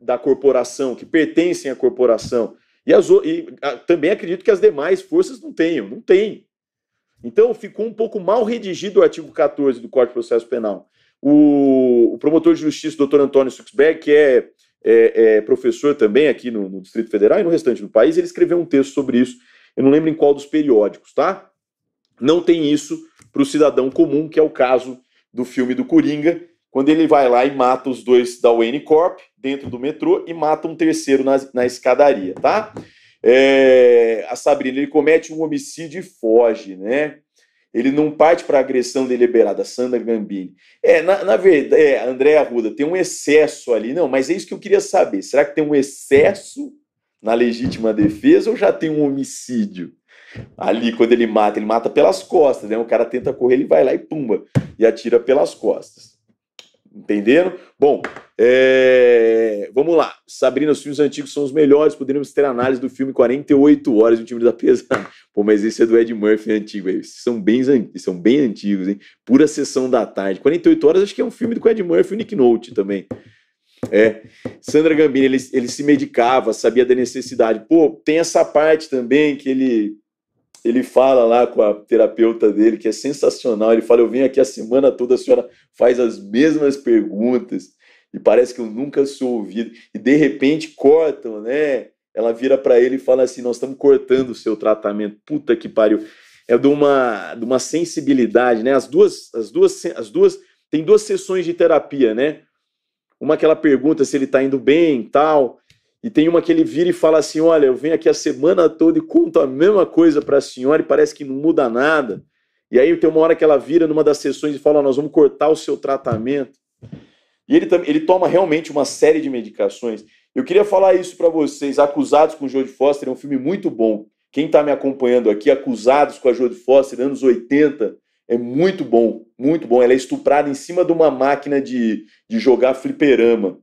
da corporação, que pertencem à corporação. E, as, e a, ah, também acredito que as demais forças não tenham, não tem. Então ficou um pouco mal redigido o artigo 14 do Código de Processo Penal. O, o promotor de justiça, doutor Antônio Suxberg, que é, é, é professor também aqui no, no, Distrito Federal e no restante do país, ele escreveu um texto sobre isso. Eu não lembro em qual dos periódicos, tá? Não tem isso para o cidadão comum, que é o caso do filme do Coringa, quando ele vai lá e mata os dois da Wayne Corp dentro do metrô e mata um terceiro na, na escadaria, tá? É, a Sabrina, ele comete um homicídio e foge, né? Ele não parte para agressão deliberada, Sandra Gambini. É, na, na verdade, é, André Arruda, tem um excesso ali. Não, mas é isso que eu queria saber. Será que tem um excesso na legítima defesa ou já tem um homicídio? Ali, quando ele mata, ele mata pelas costas, né? O cara tenta correr, ele vai lá e pumba, e atira pelas costas. Entenderam? Bom, é... vamos lá. Sabrina, os filmes antigos são os melhores. Poderíamos ter análise do filme 48 horas do time da pesada. <laughs> Pô, mas esse é do Ed Murphy antigo. Esses são bem, são bem antigos, hein? Pura sessão da tarde. 48 horas acho que é um filme do Ed Murphy e Nick Nolte também. É. Sandra Gambini, ele, ele se medicava, sabia da necessidade. Pô, tem essa parte também que ele ele fala lá com a terapeuta dele, que é sensacional. Ele fala: Eu venho aqui a semana toda, a senhora faz as mesmas perguntas, e parece que eu nunca sou ouvido. E de repente cortam, né? Ela vira para ele e fala assim: Nós estamos cortando o seu tratamento. Puta que pariu. É de uma, de uma sensibilidade, né? As duas, as duas, as duas, tem duas sessões de terapia, né? Uma que ela pergunta se ele está indo bem tal. E tem uma que ele vira e fala assim: Olha, eu venho aqui a semana toda e conto a mesma coisa para a senhora e parece que não muda nada. E aí tem uma hora que ela vira numa das sessões e fala: Nós vamos cortar o seu tratamento. E ele, ele toma realmente uma série de medicações. Eu queria falar isso para vocês. Acusados com Jodie Foster é um filme muito bom. Quem está me acompanhando aqui, Acusados com a Jodie Foster, anos 80, é muito bom, muito bom. Ela é estuprada em cima de uma máquina de, de jogar fliperama.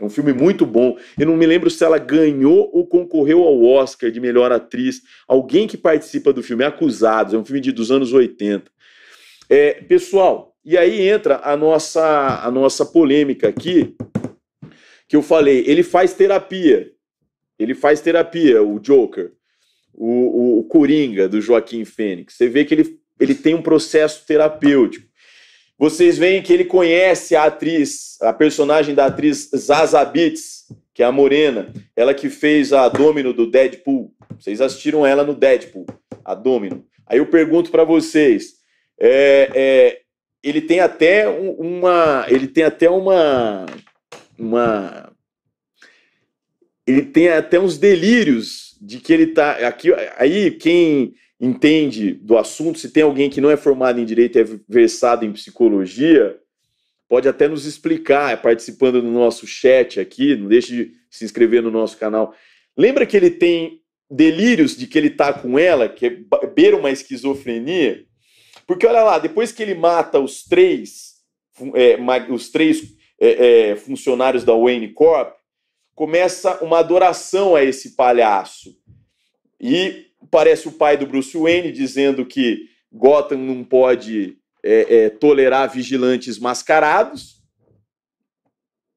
É um filme muito bom. Eu não me lembro se ela ganhou ou concorreu ao Oscar de melhor atriz. Alguém que participa do filme, Acusados, é um filme de, dos anos 80. É, pessoal, e aí entra a nossa, a nossa polêmica aqui, que eu falei, ele faz terapia. Ele faz terapia, o Joker, o, o, o Coringa do Joaquim Fênix. Você vê que ele, ele tem um processo terapêutico. Vocês veem que ele conhece a atriz, a personagem da atriz Zaza Beats, que é a morena, ela que fez a Domino do Deadpool. Vocês assistiram ela no Deadpool, a Domino. Aí eu pergunto para vocês, é, é, ele tem até uma, ele tem até uma, uma, ele tem até uns delírios de que ele tá aqui. Aí quem entende do assunto, se tem alguém que não é formado em direito e é versado em psicologia, pode até nos explicar, é, participando do nosso chat aqui, não deixe de se inscrever no nosso canal. Lembra que ele tem delírios de que ele tá com ela, que é beira uma esquizofrenia? Porque olha lá, depois que ele mata os três, é, os três é, é, funcionários da Wayne Corp, começa uma adoração a esse palhaço. E Parece o pai do Bruce Wayne dizendo que Gotham não pode é, é, tolerar vigilantes mascarados.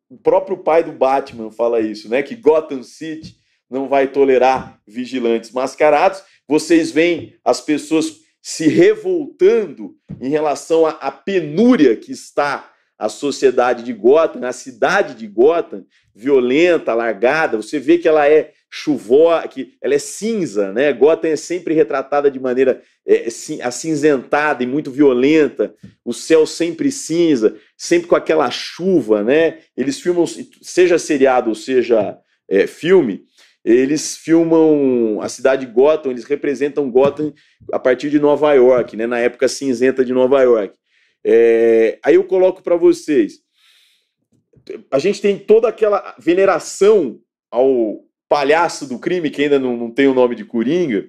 O próprio pai do Batman fala isso, né? Que Gotham City não vai tolerar vigilantes mascarados. Vocês veem as pessoas se revoltando em relação à, à penúria que está a sociedade de Gotham, a cidade de Gotham, violenta, largada. Você vê que ela é chuvosa, que ela é cinza, né? Gotham é sempre retratada de maneira é, acinzentada e muito violenta, o céu sempre cinza, sempre com aquela chuva, né? Eles filmam, seja seriado ou seja é, filme, eles filmam a cidade de Gotham, eles representam Gotham a partir de Nova York, né? Na época cinzenta de Nova York. É, aí eu coloco para vocês. A gente tem toda aquela veneração ao palhaço do crime, que ainda não, não tem o nome de Coringa.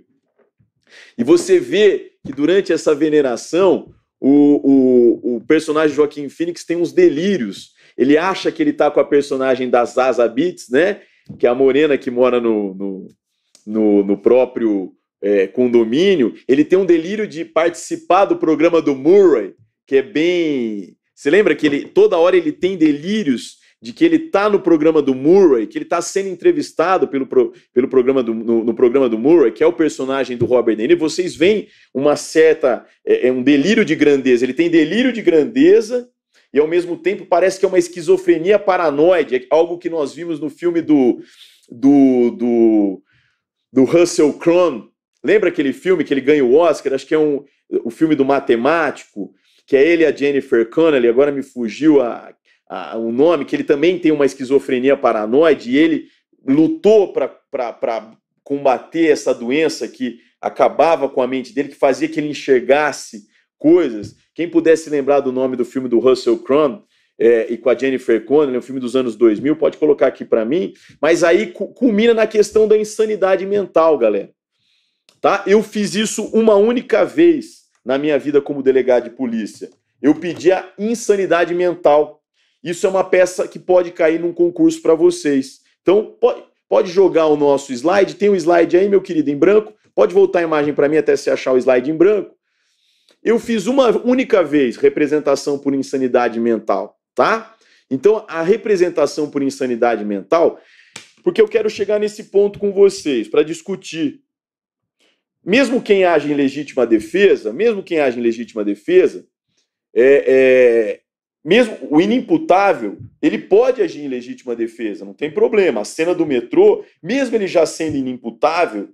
E você vê que durante essa veneração, o, o, o personagem Joaquim Phoenix tem uns delírios. Ele acha que ele tá com a personagem da Zaza Beats, né? Que é a morena que mora no, no, no, no próprio é, condomínio. Ele tem um delírio de participar do programa do Murray, que é bem. Você lembra que ele toda hora ele tem delírios de que ele está no programa do Murray, que ele está sendo entrevistado pelo, pelo programa do, no, no, programa do Murray, que é o personagem do Robert De Niro, vocês veem uma certa, é, é um delírio de grandeza. Ele tem delírio de grandeza e ao mesmo tempo parece que é uma esquizofrenia paranoide, algo que nós vimos no filme do do, do, do Russell Crowe. Lembra aquele filme que ele ganha o Oscar? Acho que é um, o filme do matemático, que é ele e a Jennifer Connelly, agora me fugiu a a, o nome, que ele também tem uma esquizofrenia paranoide e ele lutou para combater essa doença que acabava com a mente dele, que fazia que ele enxergasse coisas. Quem pudesse lembrar do nome do filme do Russell Crowe é, e com a Jennifer Connelly, é um filme dos anos 2000, pode colocar aqui para mim. Mas aí culmina na questão da insanidade mental, galera. Tá? Eu fiz isso uma única vez na minha vida como delegado de polícia. Eu pedi a insanidade mental isso é uma peça que pode cair num concurso para vocês. Então, pode, jogar o nosso slide. Tem um slide aí, meu querido, em branco. Pode voltar a imagem para mim até se achar o slide em branco. Eu fiz uma única vez representação por insanidade mental, tá? Então, a representação por insanidade mental, porque eu quero chegar nesse ponto com vocês para discutir. Mesmo quem age em legítima defesa, mesmo quem age em legítima defesa, é, é mesmo o inimputável, ele pode agir em legítima defesa, não tem problema. A cena do metrô, mesmo ele já sendo inimputável,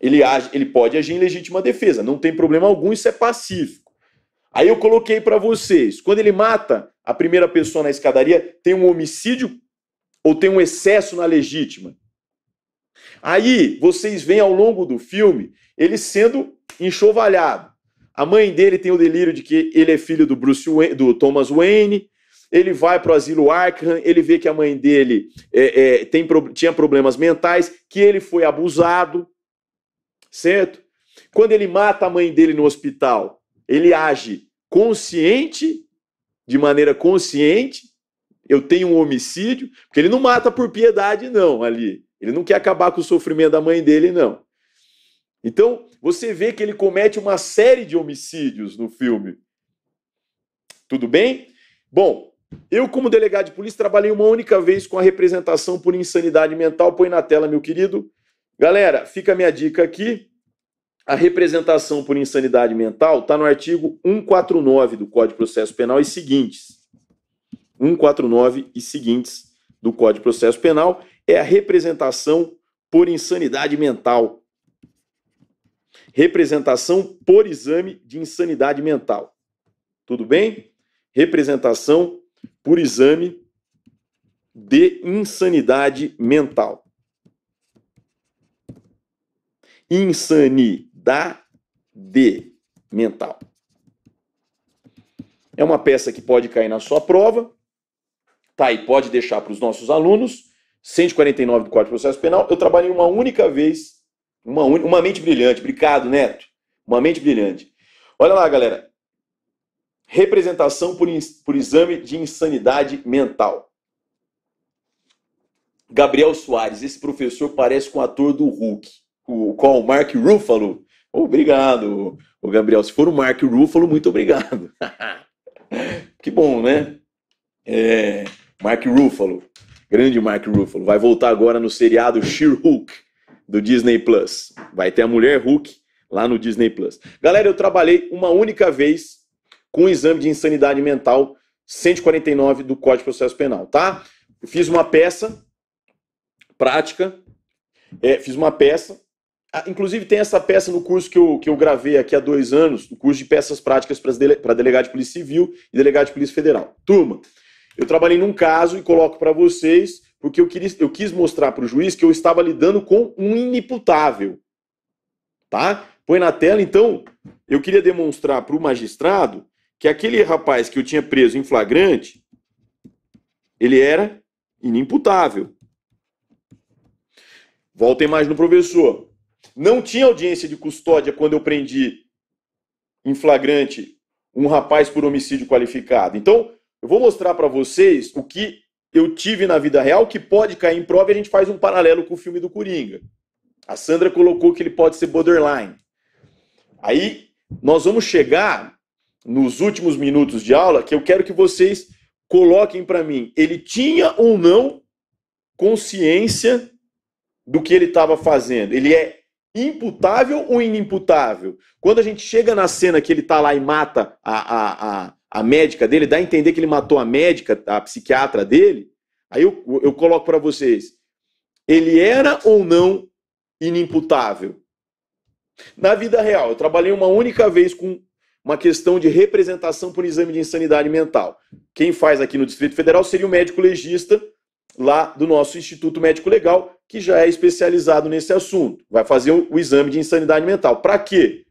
ele, age, ele pode agir em legítima defesa, não tem problema algum, isso é pacífico. Aí eu coloquei para vocês, quando ele mata a primeira pessoa na escadaria, tem um homicídio ou tem um excesso na legítima? Aí vocês veem ao longo do filme ele sendo enxovalhado. A mãe dele tem o delírio de que ele é filho do Bruce Wayne, do Thomas Wayne. Ele vai para o asilo Arkham, ele vê que a mãe dele é, é, tem, tinha problemas mentais, que ele foi abusado, certo? Quando ele mata a mãe dele no hospital, ele age consciente, de maneira consciente. Eu tenho um homicídio, porque ele não mata por piedade, não, ali. Ele não quer acabar com o sofrimento da mãe dele, não. Então, você vê que ele comete uma série de homicídios no filme. Tudo bem? Bom, eu, como delegado de polícia, trabalhei uma única vez com a representação por insanidade mental. Põe na tela, meu querido. Galera, fica a minha dica aqui. A representação por insanidade mental está no artigo 149 do Código de Processo Penal e seguintes. 149 e seguintes do Código de Processo Penal é a representação por insanidade mental representação por exame de insanidade mental. Tudo bem? Representação por exame de insanidade mental. Insanidade mental. É uma peça que pode cair na sua prova, tá? E pode deixar para os nossos alunos. 149 do Código de Processo Penal. Eu trabalhei uma única vez uma, uma mente brilhante. Obrigado, Neto. Uma mente brilhante. Olha lá, galera. Representação por, por exame de insanidade mental. Gabriel Soares, esse professor parece com o ator do Hulk, o qual o Mark Ruffalo. Obrigado, o Gabriel. Se for o Mark Ruffalo, muito obrigado. <laughs> que bom, né? É, Mark Ruffalo, grande Mark Ruffalo, vai voltar agora no seriado She-Hulk do Disney Plus. Vai ter a Mulher Hulk lá no Disney Plus. Galera, eu trabalhei uma única vez com exame de insanidade mental 149 do Código de Processo Penal, tá? Eu fiz uma peça prática, é, fiz uma peça. Ah, inclusive tem essa peça no curso que eu, que eu gravei aqui há dois anos, no curso de peças práticas para delegado de polícia civil e delegado de polícia federal. Turma, eu trabalhei num caso e coloco para vocês porque eu, queria, eu quis mostrar para o juiz que eu estava lidando com um inimputável. Tá? Põe na tela, então, eu queria demonstrar para o magistrado que aquele rapaz que eu tinha preso em flagrante, ele era inimputável. Volta mais no professor. Não tinha audiência de custódia quando eu prendi em flagrante um rapaz por homicídio qualificado. Então, eu vou mostrar para vocês o que eu tive na vida real que pode cair em prova e a gente faz um paralelo com o filme do Coringa. A Sandra colocou que ele pode ser borderline. Aí nós vamos chegar nos últimos minutos de aula que eu quero que vocês coloquem para mim. Ele tinha ou não consciência do que ele estava fazendo? Ele é imputável ou inimputável? Quando a gente chega na cena que ele está lá e mata a, a, a, a médica dele, dá a entender que ele matou a médica, a psiquiatra dele. Aí eu, eu coloco para vocês: ele era ou não inimputável? Na vida real, eu trabalhei uma única vez com uma questão de representação por exame de insanidade mental. Quem faz aqui no Distrito Federal seria o médico legista lá do nosso Instituto Médico Legal, que já é especializado nesse assunto. Vai fazer o exame de insanidade mental. Para quê?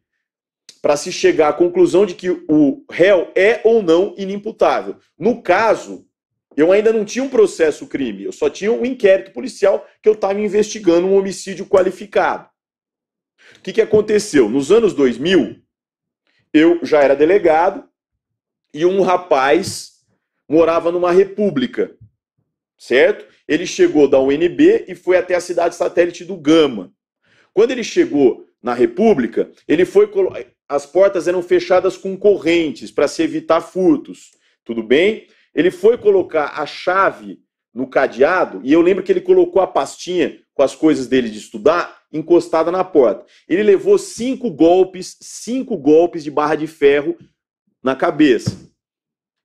para se chegar à conclusão de que o réu é ou não inimputável. No caso, eu ainda não tinha um processo crime, eu só tinha um inquérito policial que eu estava investigando um homicídio qualificado. O que, que aconteceu? Nos anos 2000, eu já era delegado e um rapaz morava numa república, certo? Ele chegou da UNB e foi até a cidade satélite do Gama. Quando ele chegou na república, ele foi as portas eram fechadas com correntes para se evitar furtos. Tudo bem? Ele foi colocar a chave no cadeado e eu lembro que ele colocou a pastinha com as coisas dele de estudar encostada na porta. Ele levou cinco golpes, cinco golpes de barra de ferro na cabeça.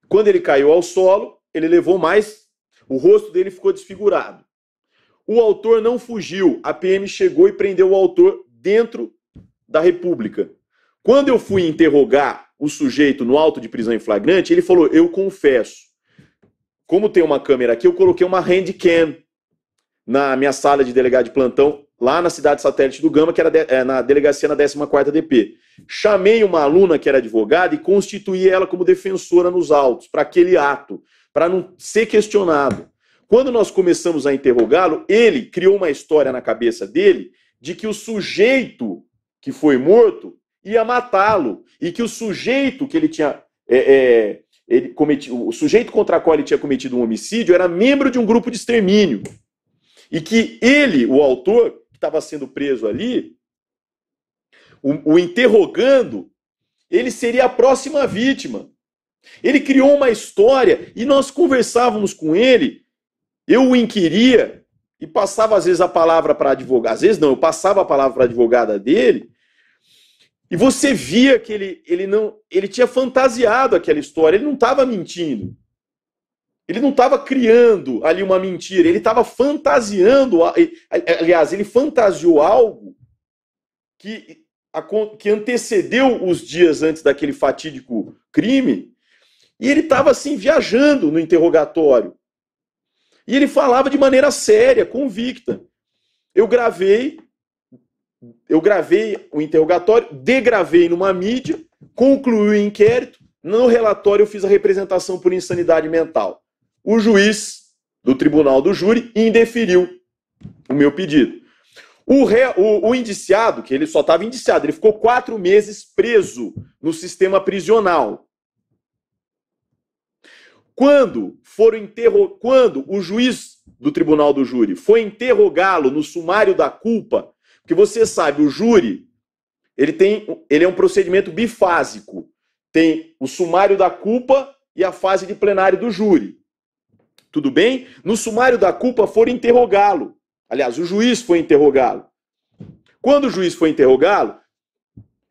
Quando ele caiu ao solo, ele levou mais, o rosto dele ficou desfigurado. O autor não fugiu, a PM chegou e prendeu o autor dentro da República. Quando eu fui interrogar o sujeito no auto de prisão em flagrante, ele falou: Eu confesso. Como tem uma câmera aqui, eu coloquei uma handcam na minha sala de delegado de plantão, lá na cidade satélite do Gama, que era de, é, na delegacia na 14 DP. Chamei uma aluna que era advogada e constituí ela como defensora nos autos, para aquele ato, para não ser questionado. Quando nós começamos a interrogá-lo, ele criou uma história na cabeça dele de que o sujeito que foi morto ia matá-lo e que o sujeito que ele tinha é, é, ele cometido, o sujeito contra o qual ele tinha cometido um homicídio era membro de um grupo de extermínio e que ele, o autor que estava sendo preso ali, o, o interrogando, ele seria a próxima vítima. Ele criou uma história e nós conversávamos com ele. Eu o inquiria e passava às vezes a palavra para advogado, às vezes não, eu passava a palavra para a advogada dele e você via que ele, ele não ele tinha fantasiado aquela história, ele não estava mentindo. Ele não estava criando ali uma mentira, ele estava fantasiando. Aliás, ele fantasiou algo que, que antecedeu os dias antes daquele fatídico crime, e ele estava assim viajando no interrogatório. E ele falava de maneira séria, convicta. Eu gravei eu gravei o interrogatório, degravei numa mídia, concluí o inquérito, no relatório eu fiz a representação por insanidade mental. O juiz do tribunal do júri indeferiu o meu pedido. O, ré, o, o indiciado, que ele só estava indiciado, ele ficou quatro meses preso no sistema prisional. Quando foram interro... quando o juiz do tribunal do júri foi interrogá-lo no sumário da culpa, porque você sabe, o júri, ele tem, ele é um procedimento bifásico. Tem o sumário da culpa e a fase de plenário do júri. Tudo bem? No sumário da culpa foram interrogá-lo. Aliás, o juiz foi interrogá-lo. Quando o juiz foi interrogá-lo,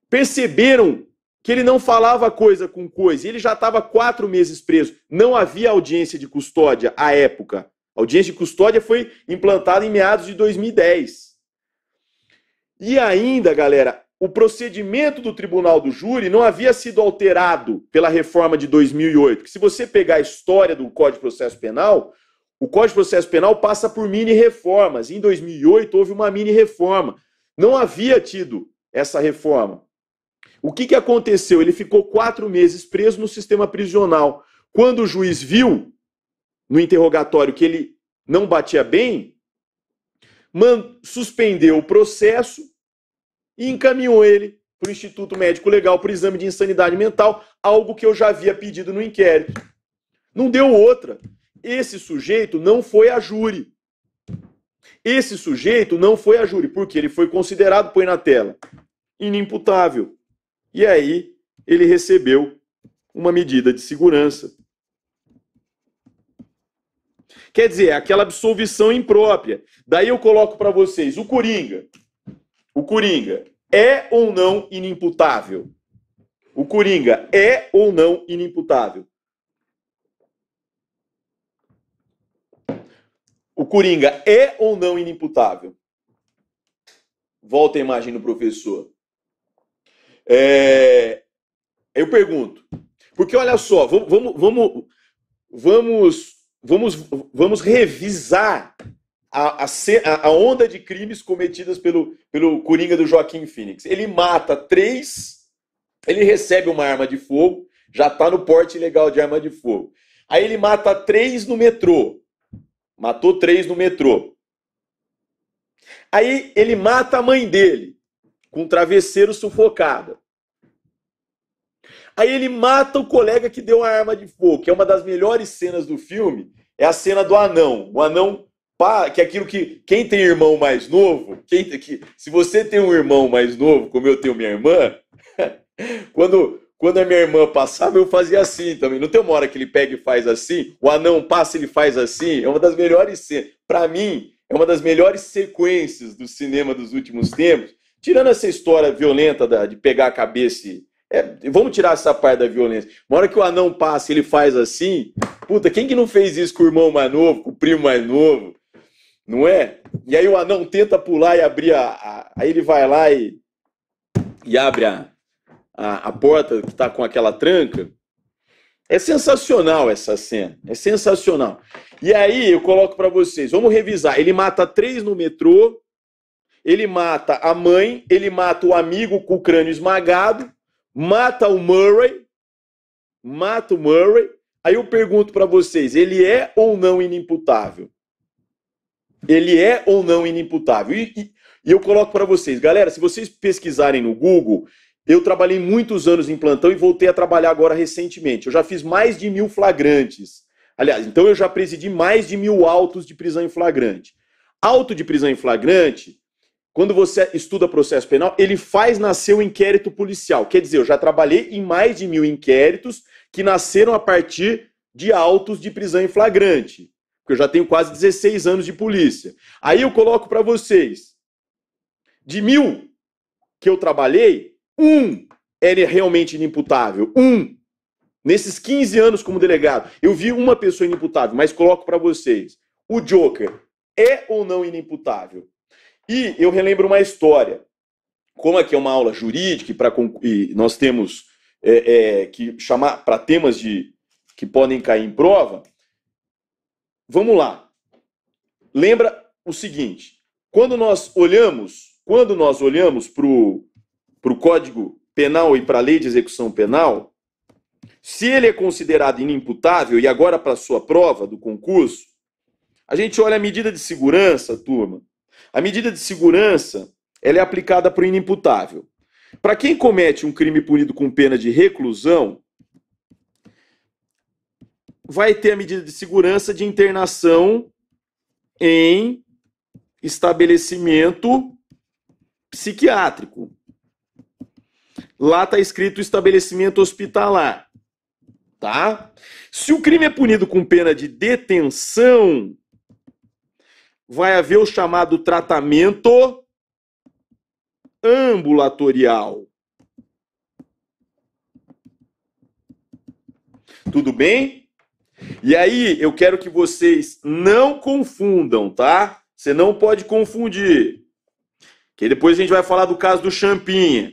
perceberam que ele não falava coisa com coisa. Ele já estava quatro meses preso. Não havia audiência de custódia à época. A audiência de custódia foi implantada em meados de 2010. E ainda, galera, o procedimento do tribunal do júri não havia sido alterado pela reforma de 2008. Que se você pegar a história do Código de Processo Penal, o Código de Processo Penal passa por mini reformas. Em 2008 houve uma mini reforma. Não havia tido essa reforma. O que, que aconteceu? Ele ficou quatro meses preso no sistema prisional. Quando o juiz viu no interrogatório que ele não batia bem, suspendeu o processo e encaminhou ele para o Instituto Médico Legal para exame de insanidade mental, algo que eu já havia pedido no inquérito. Não deu outra. Esse sujeito não foi a júri. Esse sujeito não foi a júri, porque ele foi considerado, põe na tela, inimputável. E aí ele recebeu uma medida de segurança. Quer dizer, é aquela absolvição imprópria. Daí eu coloco para vocês o Coringa, o Coringa é ou não inimputável? O Coringa é ou não inimputável? O Coringa é ou não inimputável? Volta a imagem do professor. É... Eu pergunto. Porque olha só, vamos, vamos, vamos, vamos, vamos revisar a, a, a, onda de crimes cometidas pelo, pelo Coringa do Joaquim Phoenix. Ele mata três, ele recebe uma arma de fogo, já está no porte ilegal de arma de fogo. Aí ele mata três no metrô. Matou três no metrô. Aí ele mata a mãe dele, com travesseiro sufocada. Aí ele mata o colega que deu a arma de fogo, que é uma das melhores cenas do filme, é a cena do anão. O anão que que é aquilo que quem tem irmão mais novo, quem que se você tem um irmão mais novo, como eu tenho minha irmã, <laughs> quando quando a minha irmã passava, eu fazia assim também. Não tem uma hora que ele pega e faz assim, o anão passa, e ele faz assim. É uma das melhores cenas. Para mim, é uma das melhores sequências do cinema dos últimos tempos. Tirando essa história violenta da, de pegar a cabeça e é, vamos tirar essa parte da violência. Uma hora que o anão passa, ele faz assim. Puta, quem que não fez isso com o irmão mais novo, com o primo mais novo? Não é? E aí o anão tenta pular e abrir a. a aí ele vai lá e, e abre a, a, a porta que está com aquela tranca. É sensacional essa cena. É sensacional. E aí eu coloco para vocês, vamos revisar. Ele mata três no metrô, ele mata a mãe, ele mata o amigo com o crânio esmagado, mata o Murray, mata o Murray. Aí eu pergunto para vocês, ele é ou não inimputável? ele é ou não inimputável. E, e, e eu coloco para vocês, galera, se vocês pesquisarem no Google, eu trabalhei muitos anos em plantão e voltei a trabalhar agora recentemente. Eu já fiz mais de mil flagrantes. Aliás, então eu já presidi mais de mil autos de prisão em flagrante. Auto de prisão em flagrante, quando você estuda processo penal, ele faz nascer o um inquérito policial. Quer dizer, eu já trabalhei em mais de mil inquéritos que nasceram a partir de autos de prisão em flagrante porque eu já tenho quase 16 anos de polícia. Aí eu coloco para vocês: de mil que eu trabalhei, um era realmente inimputável. Um. Nesses 15 anos como delegado, eu vi uma pessoa inimputável, mas coloco para vocês: o Joker é ou não inimputável? E eu relembro uma história. Como aqui é uma aula jurídica e, nós temos é, é, que chamar para temas de que podem cair em prova, vamos lá. Lembra o seguinte: quando nós olhamos, quando nós olhamos para o Código Penal e para a Lei de Execução Penal, se ele é considerado inimputável, e agora para a sua prova do concurso, a gente olha a medida de segurança, turma. A medida de segurança ela é aplicada para o inimputável. Para quem comete um crime punido com pena de reclusão, vai ter a medida de segurança de internação em estabelecimento psiquiátrico. Lá está escrito estabelecimento hospitalar. Tá? Se o crime é punido com pena de detenção, vai haver o chamado tratamento ambulatorial. Tudo bem? E aí eu quero que vocês não confundam, tá? Você não pode confundir. Que depois a gente vai falar do caso do Champinha.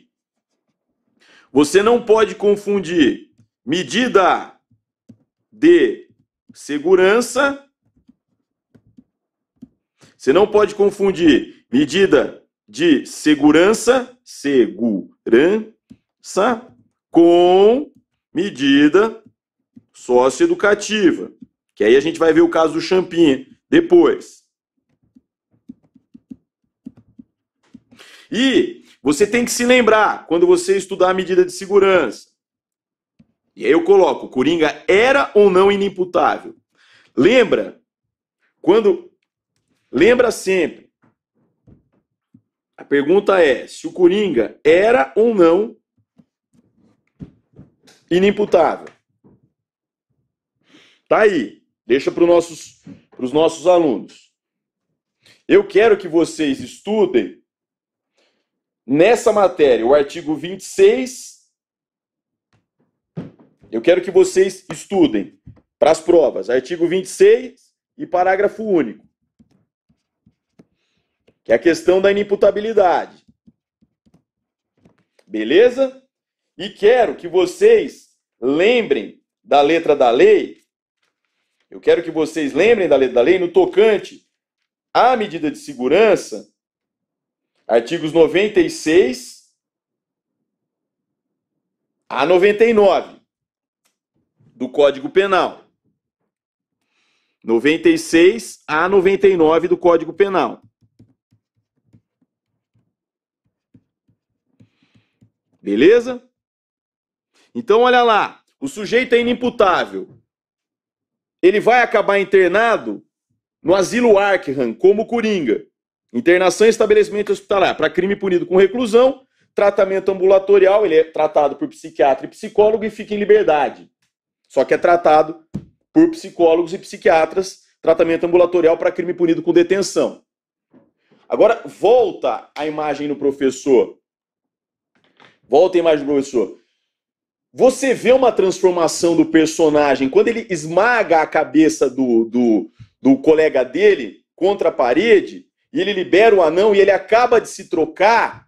Você não pode confundir medida de segurança. Você não pode confundir medida de segurança, segurança, com medida socioeducativa, que aí a gente vai ver o caso do Champinha depois. E você tem que se lembrar quando você estudar a medida de segurança. E aí eu coloco, Coringa era ou não inimputável? Lembra quando lembra sempre. A pergunta é se o Coringa era ou não inimputável. Tá aí, deixa para os nossos, nossos alunos. Eu quero que vocês estudem nessa matéria, o artigo 26. Eu quero que vocês estudem para as provas, artigo 26 e parágrafo único. Que é a questão da inimputabilidade. Beleza? E quero que vocês lembrem da letra da lei eu quero que vocês lembrem da da lei no tocante à medida de segurança, artigos 96 a 99 do Código Penal. 96 a 99 do Código Penal. Beleza? Então, olha lá. O sujeito é inimputável ele vai acabar internado no asilo Arkham como coringa. Internação em estabelecimento hospitalar para crime punido com reclusão, tratamento ambulatorial, ele é tratado por psiquiatra e psicólogo e fica em liberdade. Só que é tratado por psicólogos e psiquiatras, tratamento ambulatorial para crime punido com detenção. Agora volta a imagem do professor. Volta a imagem do professor. Você vê uma transformação do personagem quando ele esmaga a cabeça do, do, do colega dele contra a parede e ele libera o anão e ele acaba de se trocar.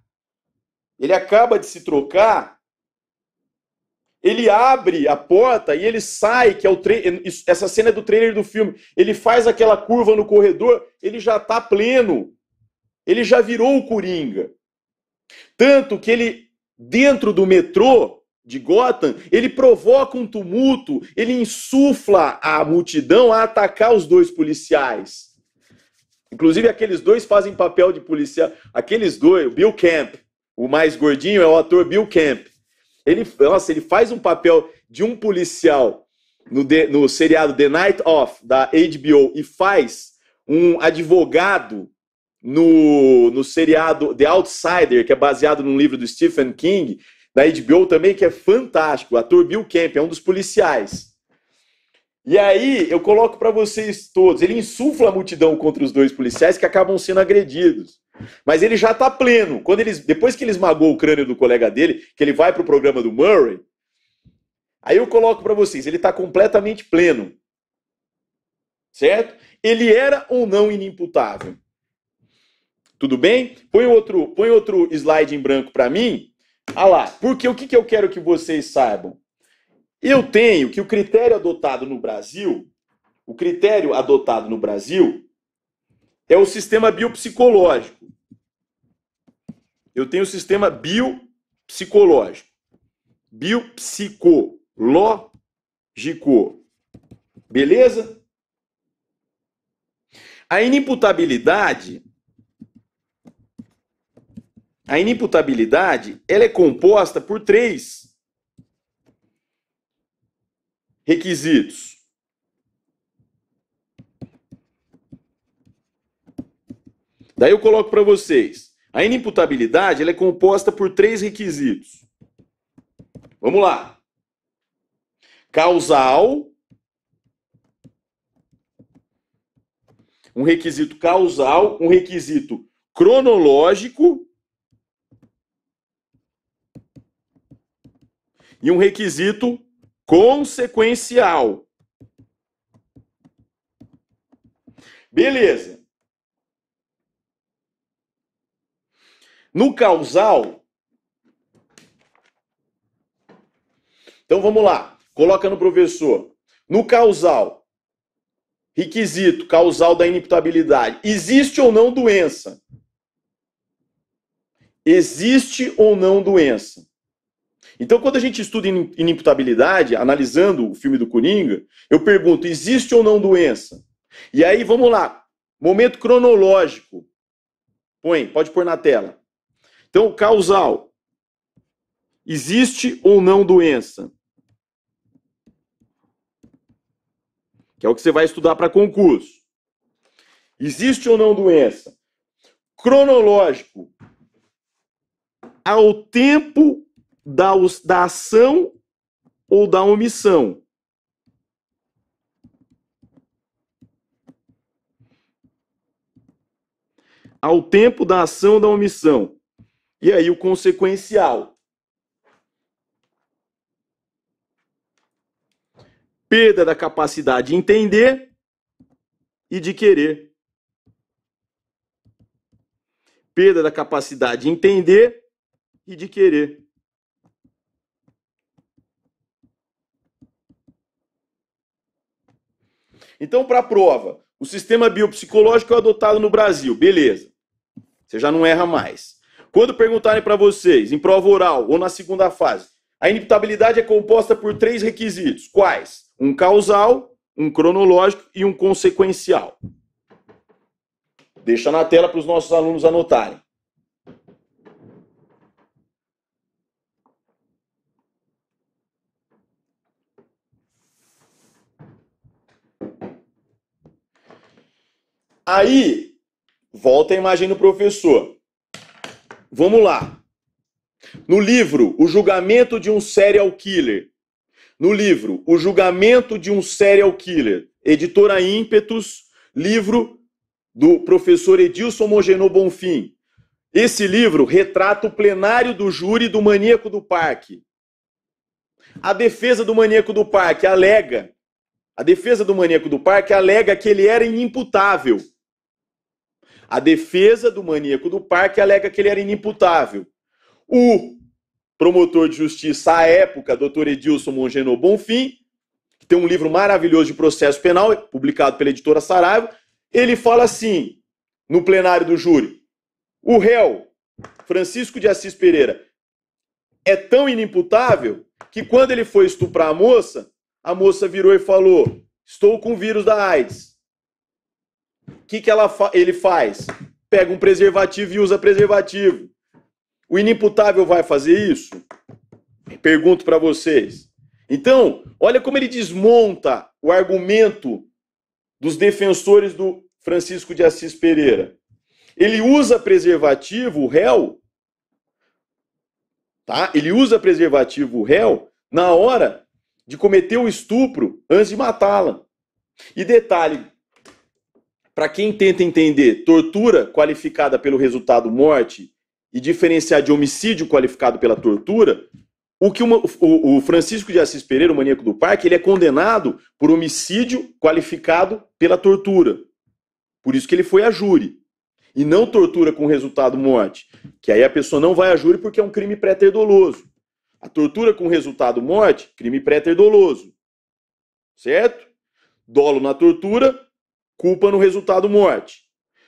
Ele acaba de se trocar. Ele abre a porta e ele sai, que é o essa cena é do trailer do filme. Ele faz aquela curva no corredor, ele já está pleno. Ele já virou o Coringa. Tanto que ele dentro do metrô, de Gotham, ele provoca um tumulto, ele insufla a multidão a atacar os dois policiais. Inclusive, aqueles dois fazem papel de policial. Aqueles dois, Bill Camp, o mais gordinho é o ator Bill Camp. Ele, nossa, ele faz um papel de um policial no, de, no seriado The Night Off, da HBO, e faz um advogado no, no seriado The Outsider, que é baseado num livro do Stephen King, da HBO também, que é fantástico. O ator Bill Camp é um dos policiais. E aí eu coloco para vocês todos, ele insufla a multidão contra os dois policiais que acabam sendo agredidos. Mas ele já está pleno. Quando eles, depois que ele esmagou o crânio do colega dele, que ele vai pro programa do Murray, aí eu coloco para vocês, ele está completamente pleno. Certo? Ele era ou não inimputável? Tudo bem? Põe outro, põe outro slide em branco para mim. Ah lá, porque o que, que eu quero que vocês saibam? Eu tenho que o critério adotado no Brasil, o critério adotado no Brasil é o sistema biopsicológico. Eu tenho o sistema biopsicológico. Biopsicológico. Beleza? A inimputabilidade a inimputabilidade ela é composta por três requisitos. Daí eu coloco para vocês. A inimputabilidade ela é composta por três requisitos. Vamos lá. Causal. Um requisito causal, um requisito cronológico e um requisito consequencial. Beleza. No causal. Então vamos lá. Coloca no professor. No causal. Requisito causal da inimputabilidade. Existe ou não doença? Existe ou não doença? Então, quando a gente estuda inimputabilidade, analisando o filme do Coringa, eu pergunto: existe ou não doença? E aí, vamos lá. Momento cronológico. Põe, pode pôr na tela. Então, causal. Existe ou não doença? Que é o que você vai estudar para concurso. Existe ou não doença? Cronológico. Ao tempo da, da ação ou da omissão. Ao tempo da ação ou da omissão. E aí o consequencial. Perda da capacidade de entender e de querer. Perda da capacidade de entender e de querer. Então, para a prova, o sistema biopsicológico é adotado no Brasil, beleza. Você já não erra mais. Quando perguntarem para vocês, em prova oral ou na segunda fase, a inimputabilidade é composta por três requisitos. Quais? Um causal, um cronológico e um consequencial. Deixa na tela para os nossos alunos anotarem. Aí, volta a imagem do professor. Vamos lá. No livro O Julgamento de um Serial Killer. No livro O Julgamento de um Serial Killer, editora Ímpetus, livro do professor Edilson Mogenô Bonfim. Esse livro retrata o plenário do júri do maníaco do parque. A defesa do maníaco do parque alega a defesa do maníaco do parque alega que ele era inimputável. A defesa do maníaco do parque alega que ele era inimputável. O promotor de justiça à época, doutor Edilson Mongenô Bonfim, que tem um livro maravilhoso de processo penal, publicado pela editora Saraiva, ele fala assim, no plenário do júri, o réu, Francisco de Assis Pereira, é tão inimputável que quando ele foi estuprar a moça, a moça virou e falou: Estou com o vírus da AIDS. O que, que ela fa ele faz? Pega um preservativo e usa preservativo. O inimputável vai fazer isso? Pergunto para vocês. Então, olha como ele desmonta o argumento dos defensores do Francisco de Assis Pereira. Ele usa preservativo, o réu, tá? Ele usa preservativo, o réu, na hora de cometer o estupro antes de matá-la. E detalhe, para quem tenta entender tortura qualificada pelo resultado morte e diferenciar de homicídio qualificado pela tortura, o que uma, o, o, Francisco de Assis Pereira, o maníaco do parque, ele é condenado por homicídio qualificado pela tortura. Por isso que ele foi a júri. E não tortura com resultado morte. Que aí a pessoa não vai a júri porque é um crime pré-terdoloso. A tortura com resultado morte, crime préter doloso. Certo? Dolo na tortura, culpa no resultado morte.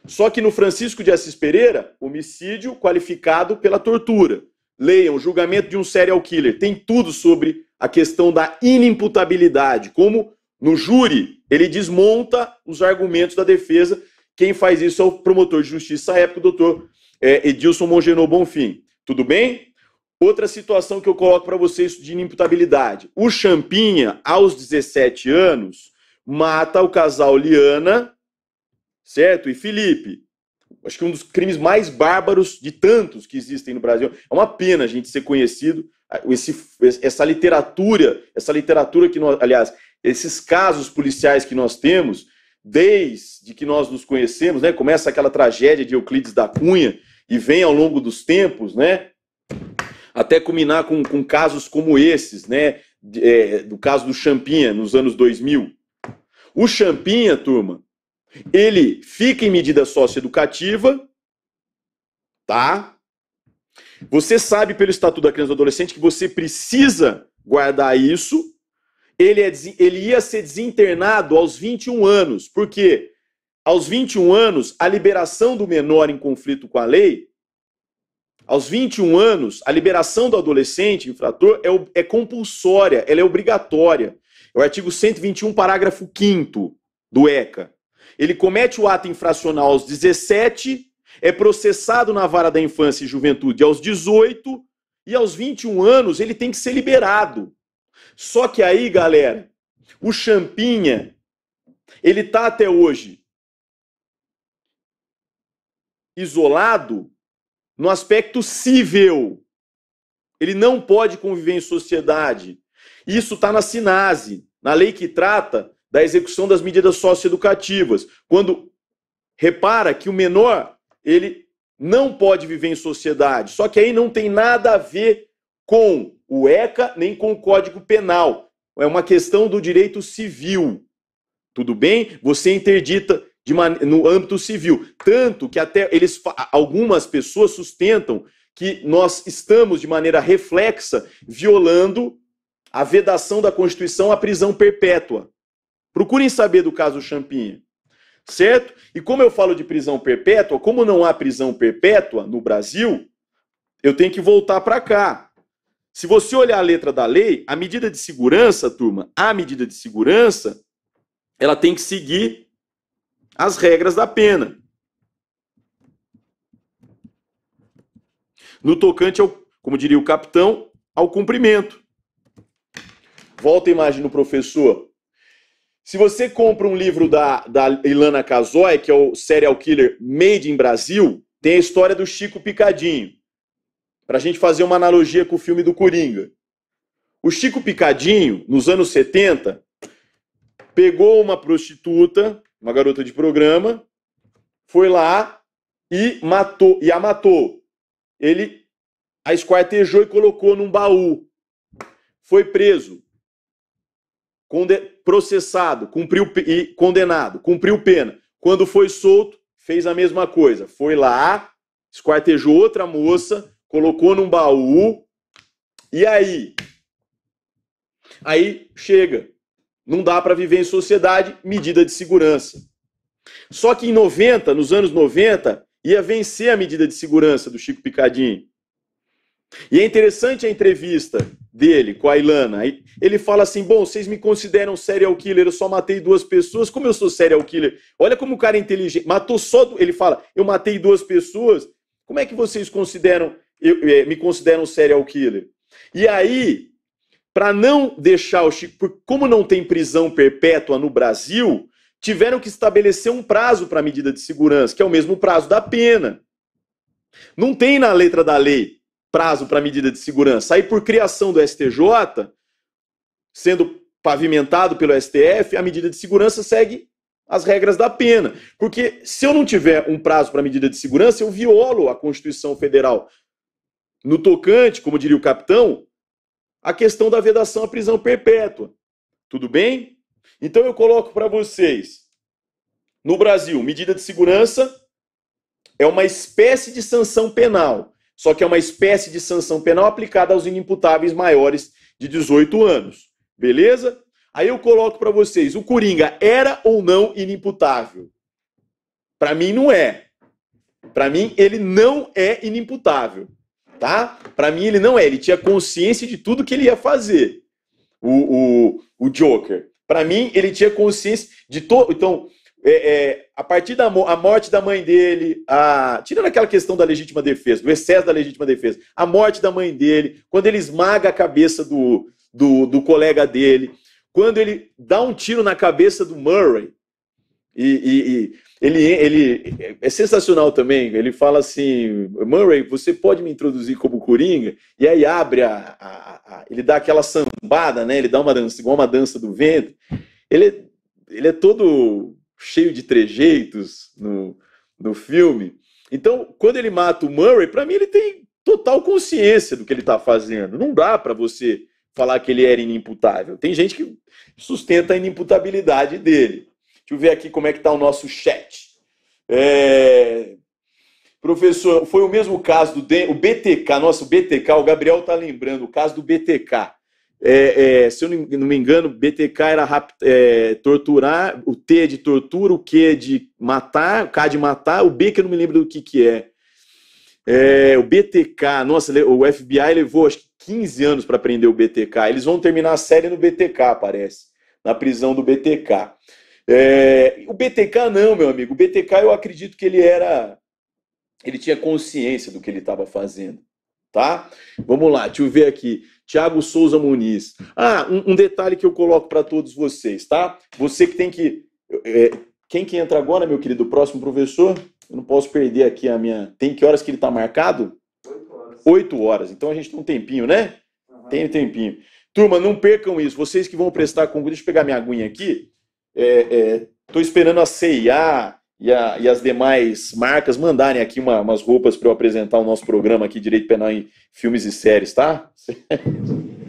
Só que no Francisco de Assis Pereira, homicídio qualificado pela tortura. Leiam, julgamento de um serial killer. Tem tudo sobre a questão da inimputabilidade. Como no júri, ele desmonta os argumentos da defesa. Quem faz isso é o promotor de justiça à época, o doutor eh, Edilson Mongenô Bonfim. Tudo bem? Outra situação que eu coloco para vocês de inimputabilidade. O Champinha, aos 17 anos, mata o casal Liana, certo? E Felipe. Acho que um dos crimes mais bárbaros de tantos que existem no Brasil. É uma pena a gente ser conhecido, esse, essa literatura, essa literatura que nós, aliás, esses casos policiais que nós temos, desde que nós nos conhecemos, né? Começa aquela tragédia de Euclides da Cunha e vem ao longo dos tempos, né? até culminar com, com casos como esses, né? É, do caso do Champinha, nos anos 2000. O Champinha, turma, ele fica em medida socioeducativa, tá? Você sabe pelo Estatuto da Criança e do Adolescente que você precisa guardar isso. Ele, é, ele ia ser desinternado aos 21 anos, porque aos 21 anos, a liberação do menor em conflito com a lei aos 21 anos, a liberação do adolescente infrator é, é compulsória, ela é obrigatória. É o artigo 121, parágrafo 5 do ECA. Ele comete o ato infracional aos 17, é processado na vara da infância e juventude aos 18 e aos 21 anos ele tem que ser liberado. Só que aí, galera, o Champinha, ele tá até hoje isolado no aspecto civil. Ele não pode conviver em sociedade. Isso está na SINASE, na lei que trata da execução das medidas socioeducativas. Quando repara que o menor, ele não pode viver em sociedade. Só que aí não tem nada a ver com o ECA nem com o Código Penal. É uma questão do direito civil. Tudo bem? Você interdita man... no âmbito civil. Tanto que até eles, algumas pessoas sustentam que nós estamos, de maneira reflexa, violando a vedação da Constituição à prisão perpétua. Procurem saber do caso Champinha. Certo? E como eu falo de prisão perpétua, como não há prisão perpétua no Brasil, eu tenho que voltar para cá. Se você olhar a letra da lei, a medida de segurança, turma, a medida de segurança, ela tem que seguir as regras da pena. No tocante ao, como diria o capitão, ao cumprimento. Volta a imagem no professor. Se você compra um livro da, da Ilana Casoy, que é o Serial Killer Made in Brasil, tem a história do Chico Picadinho. Para a gente fazer uma analogia com o filme do Coringa. O Chico Picadinho, nos anos 70, pegou uma prostituta uma garota de programa, foi lá e matou, e a matou. Ele a esquartejou e colocou num baú. Foi preso, processado, cumpriu e condenado, cumpriu pena. Quando foi solto, fez a mesma coisa. Foi lá, esquartejou outra moça, colocou num baú. E aí? Aí chega não dá para viver em sociedade, medida de segurança. Só que em 90, nos anos 90, ia vencer a medida de segurança do Chico Picadinho. E é interessante a entrevista dele com a Ilana. Ele fala assim: Bom, vocês me consideram serial killer, eu só matei duas pessoas, como eu sou serial killer? Olha como o cara é inteligente. Matou só. Do... Ele fala: Eu matei duas pessoas, como é que vocês consideram, eu, eh, me consideram serial killer? E aí para não deixar o Chico, como não tem prisão perpétua no Brasil, tiveram que estabelecer um prazo para a medida de segurança, que é o mesmo prazo da pena. Não tem na letra da lei prazo para medida de segurança. Aí, por criação do STJ, sendo pavimentado pelo STF, a medida de segurança segue as regras da pena. Porque se eu não tiver um prazo para medida de segurança, eu violo a Constituição Federal. No tocante, como diria o capitão, a questão da vedação à prisão perpétua. Tudo bem? Então eu coloco para vocês. No Brasil, medida de segurança é uma espécie de sanção penal, só que é uma espécie de sanção penal aplicada aos inimputáveis maiores de 18 anos. Beleza? Aí eu coloco para vocês, o Coringa era ou não inimputável? Para mim não é. Para mim ele não é inimputável tá? Para mim ele não é, ele tinha consciência de tudo que ele ia fazer. O, o, o Joker. Para mim ele tinha consciência de todo, então é, é, a partir da mo a morte da mãe dele, a... tirando aquela questão da legítima defesa, do excesso da legítima defesa, a morte da mãe dele, quando ele esmaga a cabeça do, do, do colega dele, quando ele dá um tiro na cabeça do Murray, e, e, e ele, ele é sensacional também. Ele fala assim: Murray, você pode me introduzir como Coringa? E aí abre a, a, a. ele dá aquela sambada, né? Ele dá uma dança, igual uma dança do vento. Ele, ele é todo cheio de trejeitos no, no filme. Então, quando ele mata o Murray, para mim ele tem total consciência do que ele está fazendo. Não dá para você falar que ele era inimputável. Tem gente que sustenta a inimputabilidade dele. Deixa eu ver aqui como é que está o nosso chat. É... Professor, foi o mesmo caso do D... o BTK, nosso BTK, o Gabriel está lembrando, o caso do BTK. É, é, se eu não me engano, BTK era rap... É, torturar, o T é de tortura, o Q é de matar, o K de matar, o B que eu não me lembro do que, que é. É, o BTK, nossa, o FBI levou acho que 15 anos para prender o BTK. Eles vão terminar a série no BTK, parece, na prisão do BTK. É, o BTK não, meu amigo. O BTK eu acredito que ele era. Ele tinha consciência do que ele estava fazendo. Tá? Vamos lá, deixa eu ver aqui. Tiago Souza Muniz. Ah, um, um detalhe que eu coloco para todos vocês, tá? Você que tem que. É, quem que entra agora, meu querido? O próximo professor? Eu não posso perder aqui a minha. Tem que horas que ele está marcado? Oito horas. Oito horas. Então a gente tem um tempinho, né? Uhum. Tem um tempinho. Turma, não percam isso. Vocês que vão prestar concurso. Deixa eu pegar minha aguinha aqui. Estou é, é, esperando a CIA e, e, as demais marcas mandarem aqui uma, umas roupas para eu apresentar o nosso programa aqui, Direito Penal em Filmes e Séries, tá? <laughs>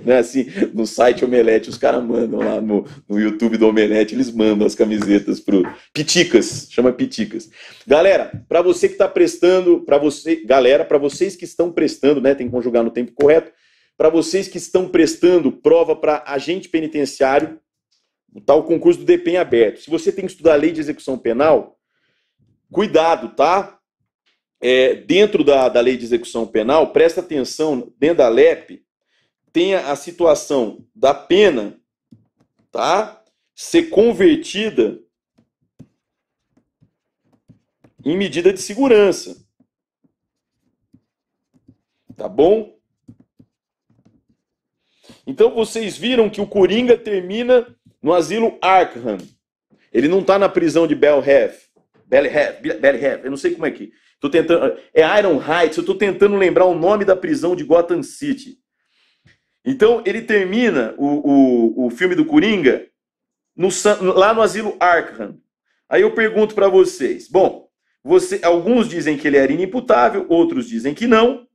Né, assim, no site Omelete, os caras mandam lá no, no YouTube do Omelete, eles mandam as camisetas pro Piticas, chama Piticas. Galera, para você que está prestando, para você, galera, para vocês que estão prestando, né, tem que conjugar no tempo correto, para vocês que estão prestando prova para agente penitenciário, Tá o concurso do DPEM aberto. Se você tem que estudar a lei de execução penal, cuidado, tá? É, dentro da, da lei de execução penal, presta atenção, dentro da LEP, tem a situação da pena, tá? Ser convertida em medida de segurança. Tá bom? Então vocês viram que o Coringa termina no asilo Arkham. Ele não está na prisão de Belhev. Belhev, Belhev, eu não sei como é que. Tô tentando, é Iron Heights, eu estou tentando lembrar o nome da prisão de Gotham City. Então, ele termina o, o, o filme do Coringa no, lá no asilo Arkham. Aí eu pergunto para vocês, bom, você, alguns dizem que ele era inimputável, outros dizem que não,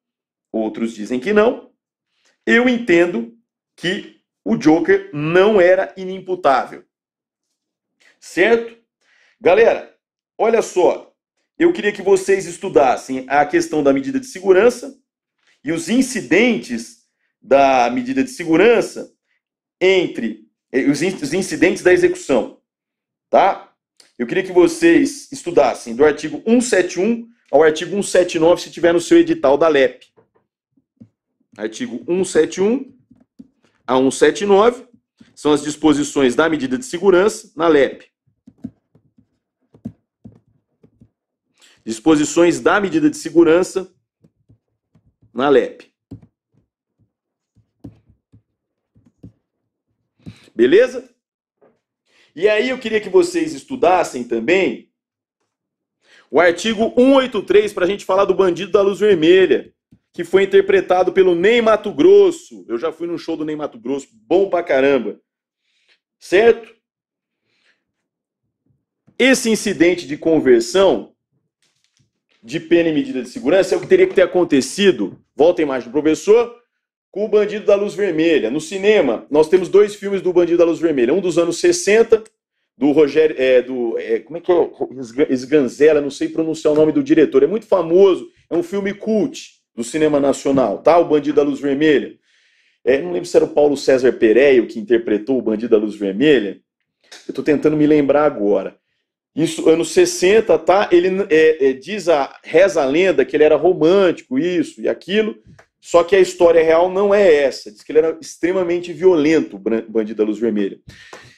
outros dizem que não. Eu entendo que o Joker não era inimputável. Certo? Galera, olha só. Eu queria que vocês estudassem a questão da medida de segurança e os incidentes da medida de segurança entre eh, os incidentes da execução, tá? Eu queria que vocês estudassem do artigo 171 ao artigo 179, se tiver no seu edital da LEP. Artigo 171 a 179, são as disposições da medida de segurança na LEP. Disposições da medida de segurança na LEP. Beleza? E aí eu queria que vocês estudassem também o artigo 183 para a gente falar do bandido da luz vermelha que foi interpretado pelo Ney Mato Grosso. Eu já fui num show do Ney Mato Grosso, bom pra caramba. Certo? Esse incidente de conversão de pena e medida de segurança é o que teria que ter acontecido, volta a imagem do professor, com o Bandido da Luz Vermelha. No cinema, nós temos dois filmes do Bandido da Luz Vermelha. Um dos anos 60, do Rogério. É, do, é, como é que é? Esganzela, não sei pronunciar o nome do diretor. É muito famoso, é um filme cult do cinema nacional, tá? O Bandido da Luz Vermelha. É, não lembro se era o Paulo César Pereio que interpretou o Bandido da Luz Vermelha. Eu estou tentando me lembrar agora. Isso, anos 60, tá? Ele é, é, diz a reza a lenda que ele era romântico, isso e aquilo. Só que a história real não é essa. Diz que ele era extremamente violento, o Bandido da Luz Vermelha.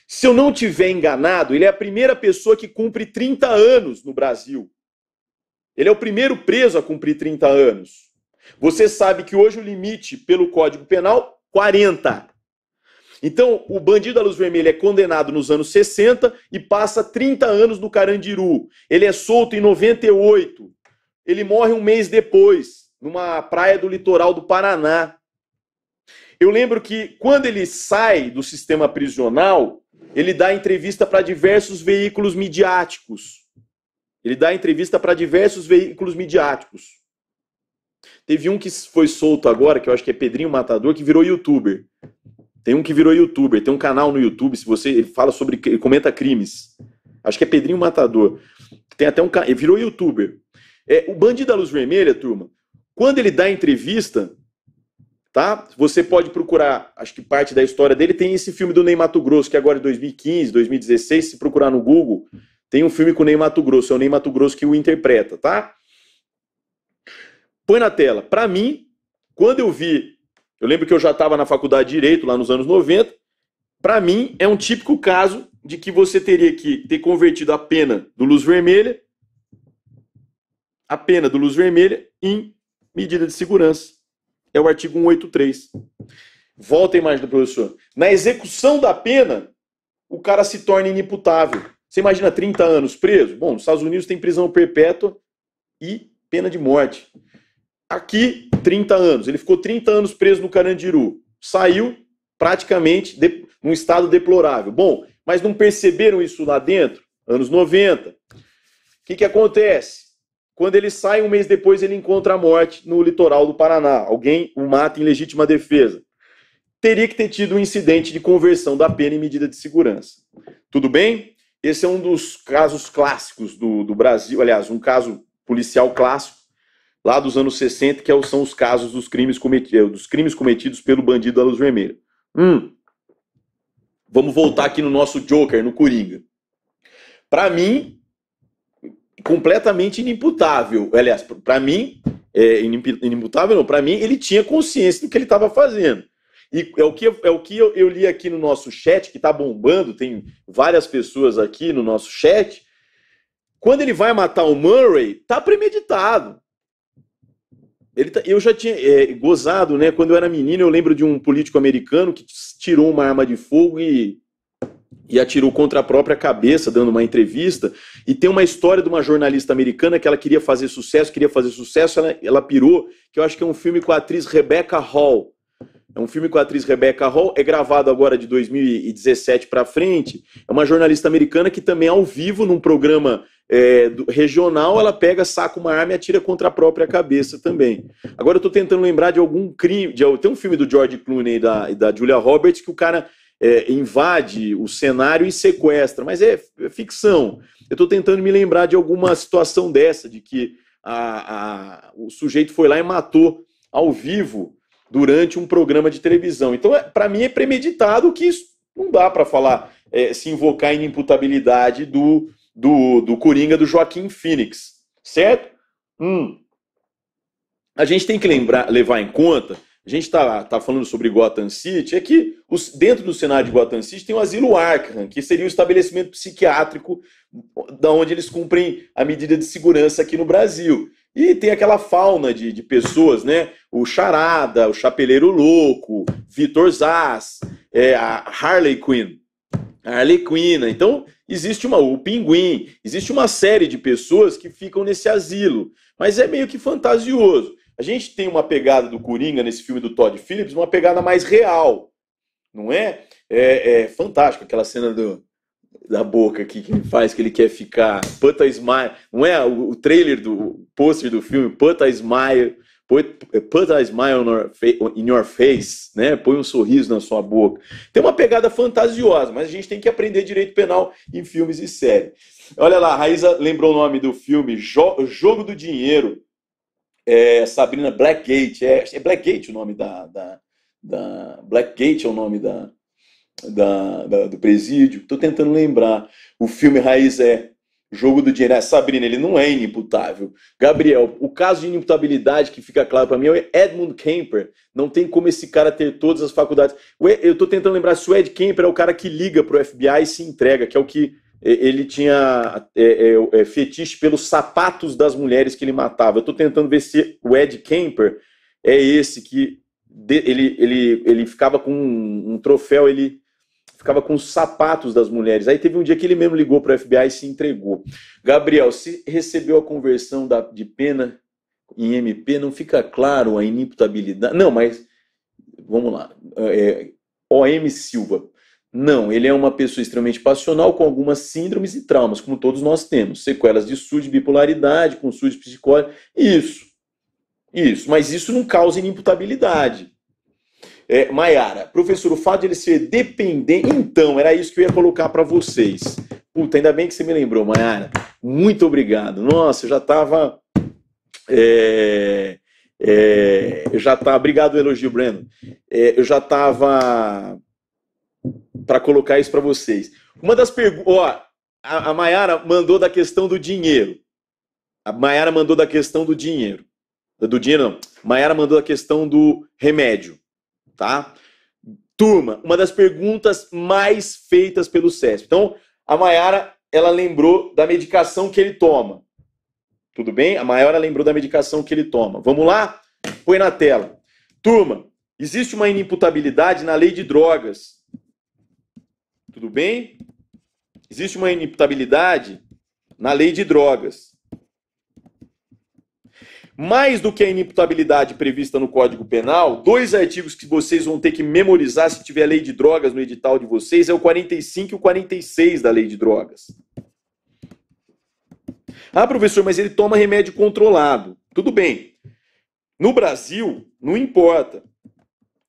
Se eu não tiver enganado, ele é a primeira pessoa que cumpre 30 anos no Brasil. Ele é o primeiro preso a cumprir 30 anos. Você sabe que hoje o limite pelo Código Penal 40. Então, o bandido da luz vermelha é condenado nos anos 60 e passa 30 anos no Carandiru. Ele é solto em 98. Ele morre um mês depois, numa praia do litoral do Paraná. Eu lembro que quando ele sai do sistema prisional, ele dá entrevista para diversos veículos midiáticos. Ele dá entrevista para diversos veículos midiáticos. Teve um que foi solto agora, que eu acho que é Pedrinho Matador, que virou youtuber. Tem um que virou youtuber, tem um canal no YouTube, se você ele fala sobre ele comenta crimes. Acho que é Pedrinho Matador. Tem até um ele virou youtuber. É, o Bandido da Luz Vermelha, turma, quando ele dá entrevista, tá? Você pode procurar, acho que parte da história dele tem esse filme do Ney Grosso, que é agora é 2015, 2016, se procurar no Google, tem um filme com o Ney Grosso, é o Ney Grosso que o interpreta, tá? Põe na tela. Para mim, quando eu vi, eu lembro que eu já estava na faculdade de Direito lá nos anos 90, para mim é um típico caso de que você teria que ter convertido a pena do luz vermelha, a pena do luz vermelha em medida de segurança. É o artigo 183. Volta a imagem do professor. Na execução da pena, o cara se torna inimputável. Você imagina 30 anos preso? Bom, nos Estados Unidos tem prisão perpétua e pena de morte. Aqui, 30 anos. Ele ficou 30 anos preso no Carandiru. Saiu praticamente de, num estado deplorável. Bom, mas não perceberam isso lá dentro? Anos 90. O que, que acontece? Quando ele sai, um mês depois, ele encontra a morte no litoral do Paraná. Alguém o mata em legítima defesa. Teria que ter tido um incidente de conversão da pena em medida de segurança. Tudo bem? Esse é um dos casos clássicos do, do Brasil, aliás, um caso policial clássico lá dos anos 60, que é são os casos dos crimes, cometidos, eh, dos crimes cometidos pelo bandido da Luz Vermelha. Hum, vamos voltar aqui no nosso Joker, no Coringa. Para mim, completamente inimputável. Eh, aliás, para mim, é, inimputável não, para mim, ele tinha consciência do que ele estava fazendo. E é o que, é o que eu, eu li aqui no nosso chat, que está bombando, tem várias pessoas aqui no nosso chat. Quando ele vai matar o Murray, tá premeditado. Ele, tá, eu já tinha é, gozado, né? Quando eu era menino, eu lembro de um político americano que tirou uma arma de fogo e, e atirou contra a própria cabeça, dando uma entrevista. E tem uma história de uma jornalista americana que ela queria fazer sucesso, queria fazer sucesso, ela, ela pirou, que eu acho que é um filme com a atriz Rebecca Hall. É um filme com a atriz Rebecca Hall, é gravado agora de 2017 para frente. É uma jornalista americana que também ao vivo num programa é, do, regional, ela pega, saca uma arma e atira contra a própria cabeça também. Agora eu estou tentando lembrar de algum crime. De, tem um filme do George Clooney e da, e da Julia Roberts que o cara é, invade o cenário e sequestra, mas é, é ficção. Eu estou tentando me lembrar de alguma situação dessa, de que a, a, o sujeito foi lá e matou ao vivo durante um programa de televisão. Então, é, para mim, é premeditado que isso não dá para falar, é, se invocar inimputabilidade do do, do Coringa do Joaquim Phoenix, certo? Hum. A gente tem que lembrar, levar em conta, a gente está tá falando sobre Gotham City, é que os, dentro do cenário de Gotham City tem o asilo Arkham, que seria o estabelecimento psiquiátrico da onde eles cumprem a medida de segurança aqui no Brasil. E tem aquela fauna de, de pessoas, né? O Charada, o Chapeleiro Louco, Vitor Zaz, é, a Harley Quinn, Harley Quinn. Né? Então, existe uma, o Pinguim, existe uma série de pessoas que ficam nesse asilo, mas é meio que fantasioso. A gente tem uma pegada do Coringa nesse filme do Todd Phillips, uma pegada mais real, não é? É, é fantástico aquela cena do, da boca aqui que ele faz, que ele quer ficar. panta a smile. Não é o, o trailer do pôster do filme, panta a smile Put, é, put a smile in your face, né? Põe um sorriso na sua boca. Tem uma pegada fantasiosa, mas a gente tem que aprender direito penal em filmes e séries. Olha lá, a Raíza lembrou o nome do filme, jo Jogo do Dinheiro. É, Sabrina Blackgate. É, é, Blackgate o nome da, da, da. Blackgate é o nome da, da, da do presídio. Estou tentando lembrar. O filme Raiz é jogo do dinheiro. É, Sabrina, ele não é inimputável. Gabriel, o caso de inimputabilidade que fica claro para mim é Edmund Kemper. Não tem como esse cara ter todas as faculdades. Eu tô tentando lembrar se o Ed Kemper é o cara que liga pro FBI e se entrega, que é o que é, ele tinha é, é, é, fetiche pelos sapatos das mulheres que ele matava. Eu tô tentando ver se o Ed Kemper é esse que ele, ele, ele ficava com um, um troféu, ele ficava com os sapatos das mulheres. Aí teve um dia que ele mesmo ligou para o FBI e se entregou. Gabriel, se recebeu a conversão da, de pena em MP, não fica claro a inimputabilidade. Não, mas vamos lá. É, OM Silva. Não, ele é uma pessoa extremamente passional com algumas síndromes e traumas, como todos nós temos. Sequelas de SUS, bipolaridade, com SUS psicótico. Isso. Isso, mas isso não causa inimputabilidade. É, Maiara, professor, o fato de ele ser dependente. Então, era isso que eu ia colocar para vocês. Puta, ainda bem que você me lembrou, Maiara. Muito obrigado. Nossa, eu já estava. É, é, eu já tá, obrigado, elogio, Breno. É, eu já estava para colocar isso para vocês. Uma das perguntas, ó, a, a Mayara mandou da questão do dinheiro. A Mayara mandou da questão do dinheiro. Do dinheiro não. Mayara mandou da questão do remédio tá? Turma, uma das perguntas mais feitas pelo CESP. Então, a Mayara, ela lembrou da medicação que ele toma. Tudo bem? A Mayara lembrou da medicação que ele toma. Vamos lá? Põe na tela. Turma, existe uma inimputabilidade na lei de drogas. Tudo bem? Existe uma inimputabilidade na lei de drogas mais do que a inimputabilidade prevista no Código Penal, dois artigos que vocês vão ter que memorizar se tiver lei de drogas no edital de vocês é o 45 e o 46 da lei de drogas. Ah, professor, mas ele toma remédio controlado. Tudo bem. No Brasil, não importa.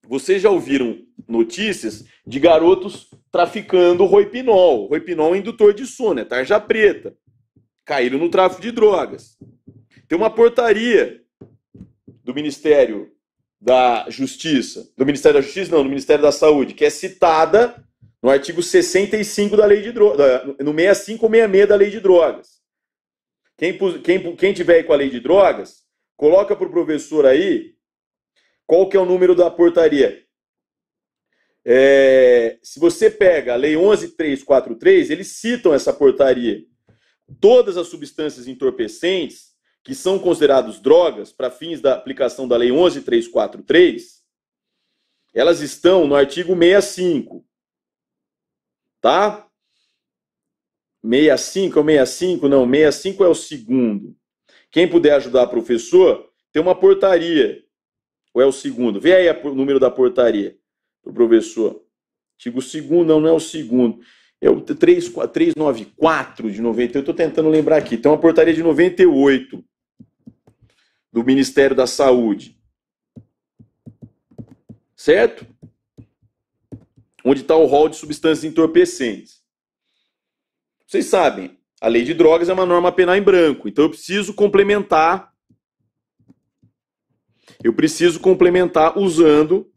Vocês já ouviram notícias de garotos traficando roipinol. Roipinol é indutor de sono, é tarja preta. Caíram no tráfico de drogas. Tem uma portaria do Ministério da Justiça, do Ministério da Justiça, não, do Ministério da Saúde, que é citada no artigo 65 da lei de drogas, no 6566 da lei de drogas. Quem, quem, quem tiver aí com a lei de drogas, coloca para o professor aí qual que é o número da portaria. É, se você pega a lei 11343, eles citam essa portaria. Todas as substâncias entorpecentes que são considerados drogas para fins da aplicação da Lei 11343, elas estão no artigo 65. Tá? 65 é o 65? Não, 65 é o segundo. Quem puder ajudar, professor, tem uma portaria. Ou é o segundo? Vê aí o número da portaria do professor. Artigo segundo, não, não é o segundo. É o 394 de 98. Eu estou tentando lembrar aqui. Tem uma portaria de 98 do Ministério da Saúde. Certo? Onde está o rol de substâncias entorpecentes. Vocês sabem, a lei de drogas é uma norma penal em branco, então eu preciso complementar. Eu preciso complementar usando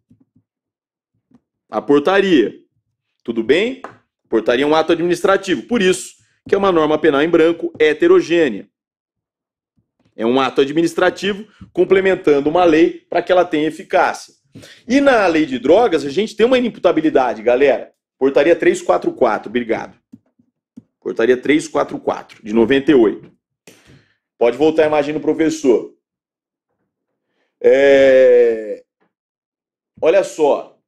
a portaria. Tudo bem? Portaria é um ato administrativo, por isso que é uma norma penal em branco heterogênea. É um ato administrativo complementando uma lei para que ela tenha eficácia. E na lei de drogas, a gente tem uma inimputabilidade, galera. Portaria 344, obrigado. Portaria 344, de 98. Pode voltar a imagem do professor. É... Olha só.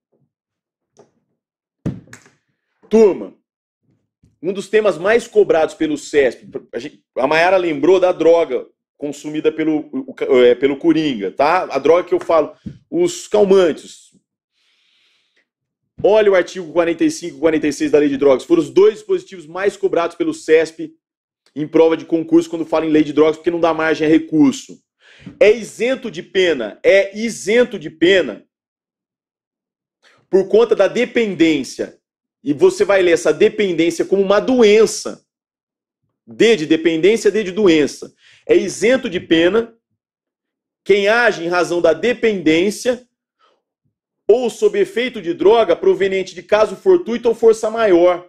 Turma, um dos temas mais cobrados pelo SESP, a, gente, a Mayara lembrou da droga consumida pelo, é, pelo Coringa, tá? A droga que eu falo, os calmantes. Olha o artigo 45 e 46 da Lei de Drogas. Foram os dois dispositivos mais cobrados pelo CESP em prova de concurso quando fala em lei de drogas, porque não dá margem a recurso. É isento de pena, é isento de pena por conta da dependência. E você vai ler essa dependência como uma doença. D de dependência, D de doença é isento de pena quem age em razão da dependência ou sob efeito de droga proveniente de caso fortuito ou força maior.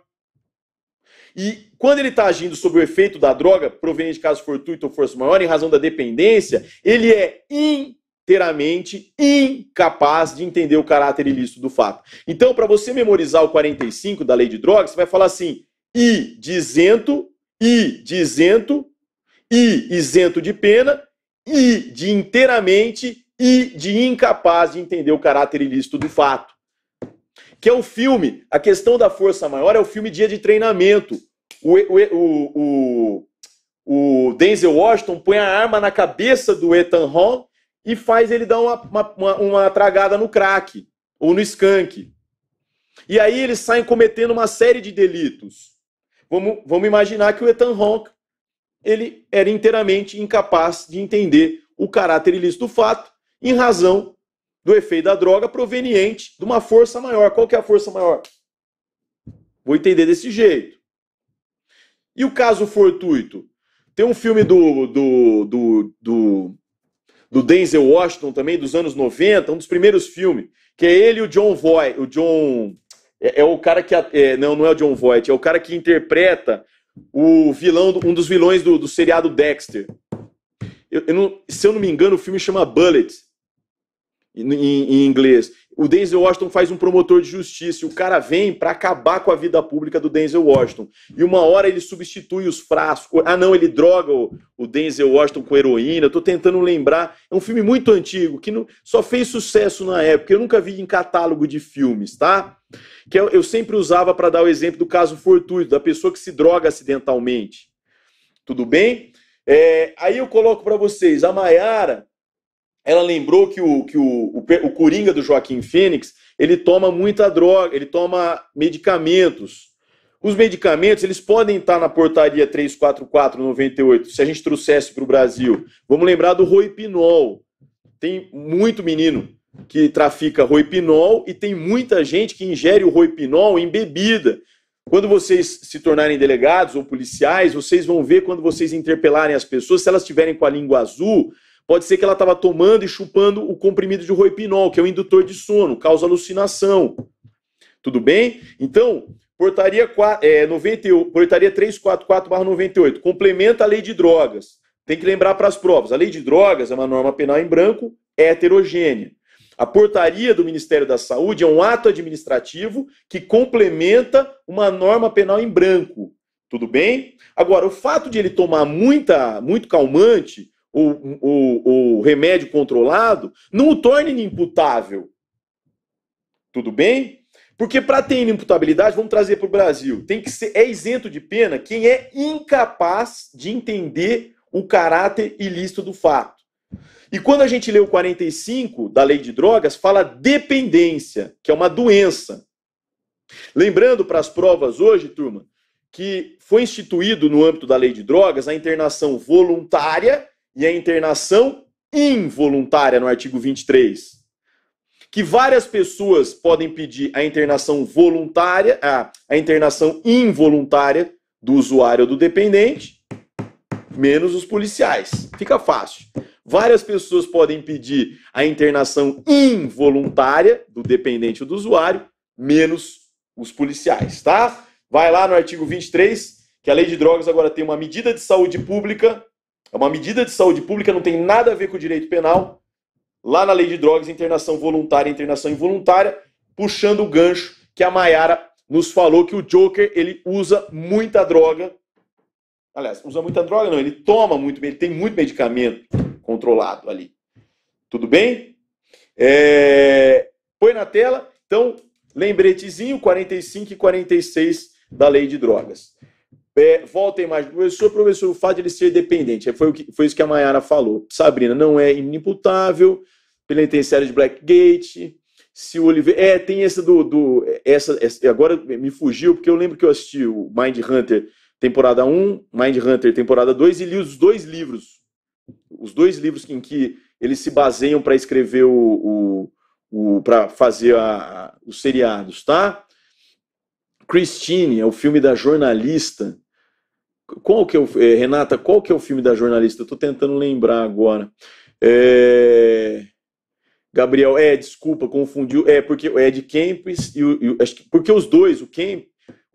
E quando ele está agindo sob o efeito da droga proveniente de caso fortuito ou força maior, em razão da dependência, ele é inteiramente incapaz de entender o caráter ilícito do fato. Então, para você memorizar o 45 da lei de drogas, você vai falar assim: e de isento, e de isento, e isento de pena, e de inteiramente e de incapaz de entender o caráter ilícito do fato. Que é o filme, a questão da força maior é o filme Dia de Treinamento. O, o, o, o Denzel Washington põe a arma na cabeça do Ethan Hawke e faz ele dar uma, uma, uma tragada no crack ou no skunk. E aí eles saem cometendo uma série de delitos. Vamos, vamos imaginar que o Ethan Hawke ele era inteiramente incapaz de entender o caráter ilícito do fato em razão do efeito da droga proveniente de uma força maior. Qual que é a força maior? Vou entender desse jeito. E o caso fortuito? Tem um filme do, do, do, do, do Denzel Washington também, dos anos 90, um dos primeiros filmes, que é ele e o John Voight. O John... É, é o cara que... É, não, não é o John Voight. É o cara que interpreta o vilão, um dos vilões do, do seriado Dexter. Eu, eu não, se eu não me engano, o filme chama Bullet, em, em, inglês. O Denzel Washington faz um promotor de justiça e o cara vem para acabar com a vida pública do Denzel Washington. E uma hora ele substitui os frascos. Ah, não, ele droga o, o Denzel Washington com heroína. tô tentando lembrar. É um filme muito antigo que não, só fez sucesso na época. Eu nunca vi em catálogo de filmes, tá? Que eu, eu sempre usava para dar o exemplo do caso fortuito, da pessoa que se droga acidentalmente. Tudo bem? É, aí eu coloco para vocês, a Maiara, ela lembrou que, o, que o, o, o Coringa do Joaquim Fênix, ele toma muita droga, ele toma medicamentos. Os medicamentos, eles podem estar na portaria 34498, se a gente trouxesse para o Brasil. Vamos lembrar do Roipinol. Tem muito menino que trafica roipinol e tem muita gente que ingere o roipinol em bebida. Quando vocês se tornarem delegados ou policiais, vocês vão ver quando vocês interpelarem as pessoas, se elas estiverem com a língua azul, pode ser que ela estava tomando e chupando o comprimido de roipinol, que é um indutor de sono, causa alucinação. Tudo bem? Então, portaria, 4, é, 98, portaria 344-98 complementa a lei de drogas. Tem que lembrar para as provas. A lei de drogas é uma norma penal em branco, é heterogênea. A portaria do Ministério da Saúde é um ato administrativo que complementa uma norma penal em branco. Tudo bem? Agora, o fato de ele tomar muita, muito calmante ou, o o remédio controlado não o torna inimputável. Tudo bem? Porque para ter inimputabilidade, vamos trazer para o Brasil, tem que ser é isento de pena quem é incapaz de entender o caráter ilícito do fato. E quando a gente lê o 45 da lei de drogas, fala dependência, que é uma doença. Lembrando para as provas hoje, turma, que foi instituído no âmbito da lei de drogas a internação voluntária e a internação involuntária no artigo 23. Que várias pessoas podem pedir a internação voluntária, a, a internação involuntária do usuário ou do dependente, menos os policiais. Fica fácil. Várias pessoas podem pedir a internação involuntária do dependente ou do usuário, menos os policiais, tá? Vai lá no artigo 23, que a lei de drogas agora tem uma medida de saúde pública. É uma medida de saúde pública, não tem nada a ver com o direito penal. Lá na lei de drogas, internação voluntária, internação involuntária, puxando o gancho que a Maiara nos falou que o Joker, ele usa muita droga. Aliás, usa muita droga não, ele toma muito, ele tem muito medicamento controlado ali. Tudo bem? É... Põe na tela, então, lembretezinho 45 e 46 da lei de drogas. É, volta a imagem do professor, professor, o fato de ele ser dependente. É, foi, o que, foi isso que a Mayara falou. Sabrina não é inimputável, penitenciário de Blackgate, se o Oliveira. É, tem essa do. do essa, essa, agora me fugiu, porque eu lembro que eu assisti o Mind Hunter temporada 1, Mind Hunter temporada 2, e li os dois livros os dois livros em que eles se baseiam para escrever o, o, o para fazer a, a, os seriados, tá? Christine é o filme da jornalista. Qual que é o, é, Renata? Qual que é o filme da jornalista? estou tentando lembrar agora. É... Gabriel, é, desculpa, confundiu. É porque o é Ed Kempis e o, e acho que, porque os dois, o Kemp,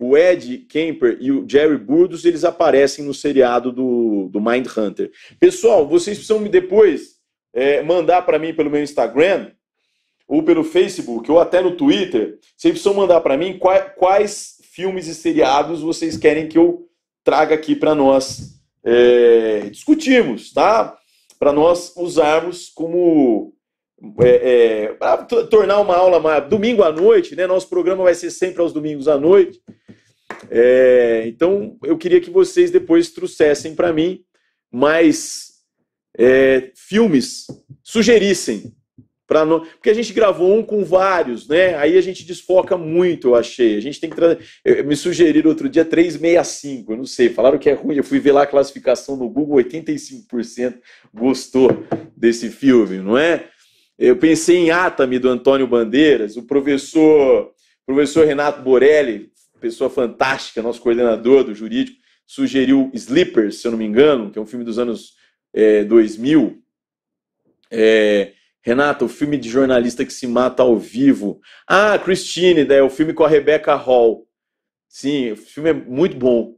o Ed Kemper e o Jerry Burdos, eles aparecem no seriado do, do Mind Hunter. Pessoal, vocês precisam me depois é, mandar para mim pelo meu Instagram ou pelo Facebook ou até no Twitter. Vocês precisam mandar para mim quais, quais, filmes e seriados vocês querem que eu traga aqui para nós é, discutirmos, tá? Para nós usarmos como é, é, para tornar uma aula mais, domingo à noite, né? Nosso programa vai ser sempre aos domingos à noite. É, então, eu queria que vocês depois trouxessem para mim mais é, filmes, sugerissem para não, porque a gente gravou um com vários, né? Aí a gente desfoca muito, eu achei. A gente tem que tra... me sugeriram outro dia 365, eu não sei, falaram que é ruim, eu fui ver lá a classificação no Google, 85% gostou desse filme, não é? Eu pensei em Atami do Antônio Bandeiras, o professor, professor Renato Borelli, pessoa fantástica, nosso coordenador do jurídico, sugeriu Slippers, se eu não me engano, que é um filme dos anos é, 2000. É, Renato, o filme de jornalista que se mata ao vivo. Ah, Christine, né, o filme com a Rebecca Hall. Sim, o filme é muito bom.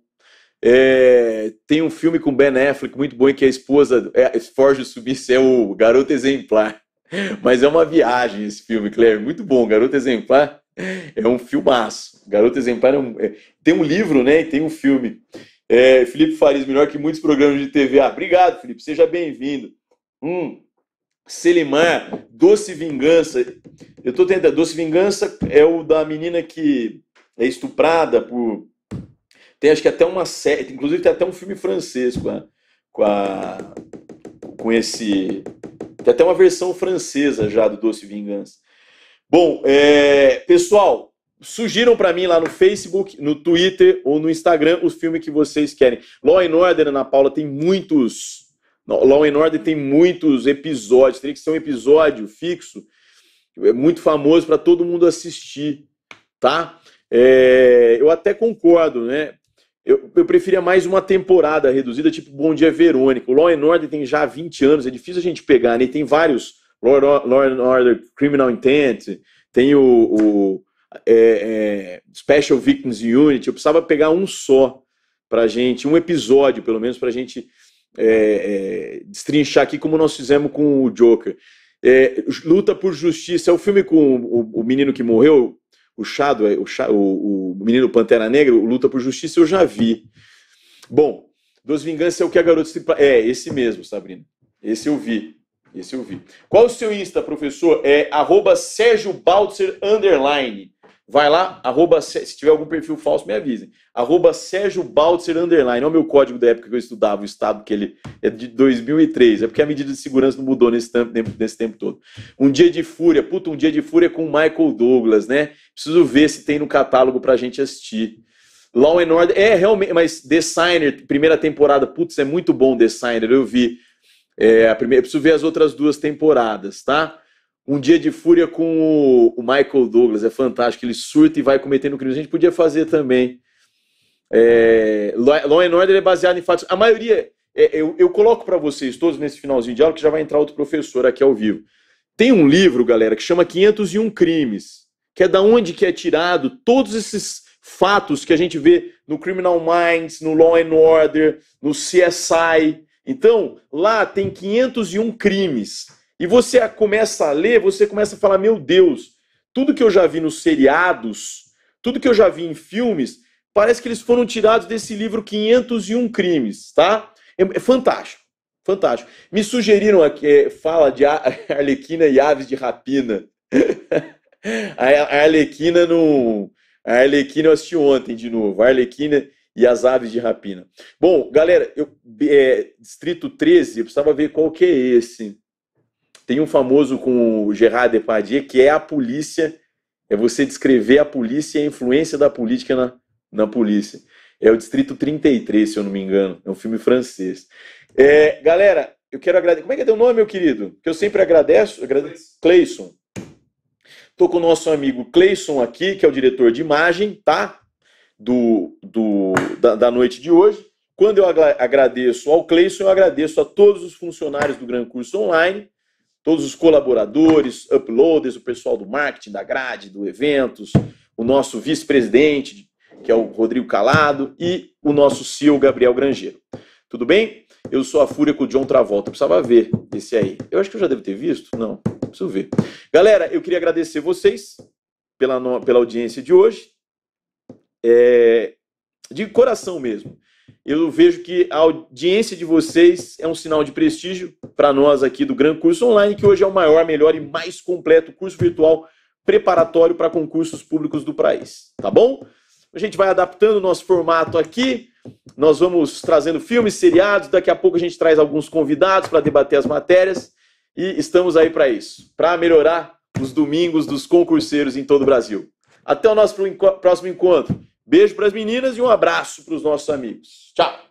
É, tem um filme com Ben Affleck muito bom em que a esposa é, o submissa é o garoto exemplar. Mas é uma viagem esse filme, Claire. Muito bom. Garota Exemplar é um filmaço. Garota Exemplar é um... É, tem um livro, né? E tem um filme. É, Felipe Faris, melhor que muitos programas de TV. Ah, obrigado, Felipe. Seja bem-vindo. Hum. Selimar, Doce Vingança. Eu tô tentando. Doce Vingança é o da menina que é estuprada por. Tem acho que até uma série. Inclusive tem até um filme francês com a. Com, a... com esse tem até uma versão francesa já do Doce Vingança. Bom, é, pessoal, surgiram para mim lá no Facebook, no Twitter ou no Instagram os filmes que vocês querem. Law and Order, Ana Paula, tem muitos. Law and Order tem muitos episódios. Teria que ser um episódio fixo. É muito famoso para todo mundo assistir, tá? É, eu até concordo, né? Eu, eu preferia mais uma temporada reduzida, tipo Bom Dia Verônica. O Law and Order tem já 20 anos, é difícil a gente pegar, né? Tem vários. Law, Law and Order Criminal Intent, tem o, o é, é, Special Victims Unit. Eu precisava pegar um só pra gente, um episódio pelo menos, pra gente é, é destrinchar aqui, como nós fizemos com o Joker. É, Luta por Justiça é o filme com o, o menino que morreu, o Chado, é, o, o, o menino Pantera Negra, luta por justiça, eu já vi. Bom, Dos Vingança é o que a garota se... É, esse mesmo, Sabrina. Esse eu vi. Esse eu vi. Qual o seu Insta, professor? É arroba Sérgio underline. Vai lá, arroba, se tiver algum perfil falso, me avisem. Arroba Sérgio Baltzer, underline. É o meu código da época que eu estudava o Estado, que ele é de 2003. É porque a medida de segurança não mudou nesse tempo, nesse tempo todo. Um dia de fúria. Puta, um dia de fúria com o Michael Douglas, né? Preciso ver se tem no catálogo pra gente assistir. Law and Order. É, realmente, mas Designer, primeira temporada. Putz, é muito bom Designer, eu vi. É, a primeira, preciso ver as outras duas temporadas, tá? Um Dia de Fúria com o, Michael Douglas, é fantástico, ele surta e vai cometendo crimes. A gente podia fazer também. É, Law and Order é baseado em fatos. A maioria, é, eu, eu coloco para vocês todos nesse finalzinho de aula, que já vai entrar outro professor aqui ao vivo. Tem um livro, galera, que chama 501 Crimes, que é da onde que é tirado todos esses fatos que a gente vê no Criminal Minds, no Law and Order, no CSI. Então, lá tem 501 crimes. E você começa a ler, você começa a falar: meu Deus, tudo que eu já vi nos seriados, tudo que eu já vi em filmes, parece que eles foram tirados desse livro 501 Crimes, tá? É, é, fantástico, fantástico. Me sugeriram aqui, é, fala de <laughs> Arlequina e Aves de Rapina. <laughs> a Arlequina no. A Arlequina eu assisti ontem de novo. A Arlequina e as aves de rapina. Bom, galera, eu, é, distrito 13, eu precisava ver qual que é esse. Tem um famoso com o Gerard Depardieu que é a polícia, é você descrever a polícia e a influência da política na, na polícia. É o Distrito 33, se eu não me engano. É um filme francês. É, galera, eu quero agradecer. Como é que é teu nome, meu querido? Que eu sempre agradeço. agradeço. Cleison. Estou com o nosso amigo Cleison aqui, que é o diretor de imagem, tá? Do, do, da, da noite de hoje. Quando eu agradeço ao Cleison, eu agradeço a todos os funcionários do Gran Curso Online todos os colaboradores, uploaders, o pessoal do marketing, da grade, do eventos, o nosso vice-presidente, que é o Rodrigo Calado, e o nosso CEO, Gabriel Grangeiro. Tudo bem? Eu sou a Fúria com o John Travolta. Eu precisava ver esse aí. Eu acho que eu já devo ter visto. Não, preciso ver. Galera, eu queria agradecer vocês pela, pela audiência de hoje. É, de coração mesmo. Eu vejo que a audiência de vocês é um sinal de prestígio para nós aqui do Gran Curso Online, que hoje é o maior, melhor e mais completo curso virtual preparatório para concursos públicos do país. Tá bom? A gente vai adaptando o nosso formato aqui. Nós vamos trazendo filmes, seriados. Daqui a pouco a gente traz alguns convidados para debater as matérias. E estamos aí para isso para melhorar os domingos dos concurseiros em todo o Brasil. Até o nosso próximo encontro. Beijo para as meninas e um abraço para os nossos amigos. Tchau!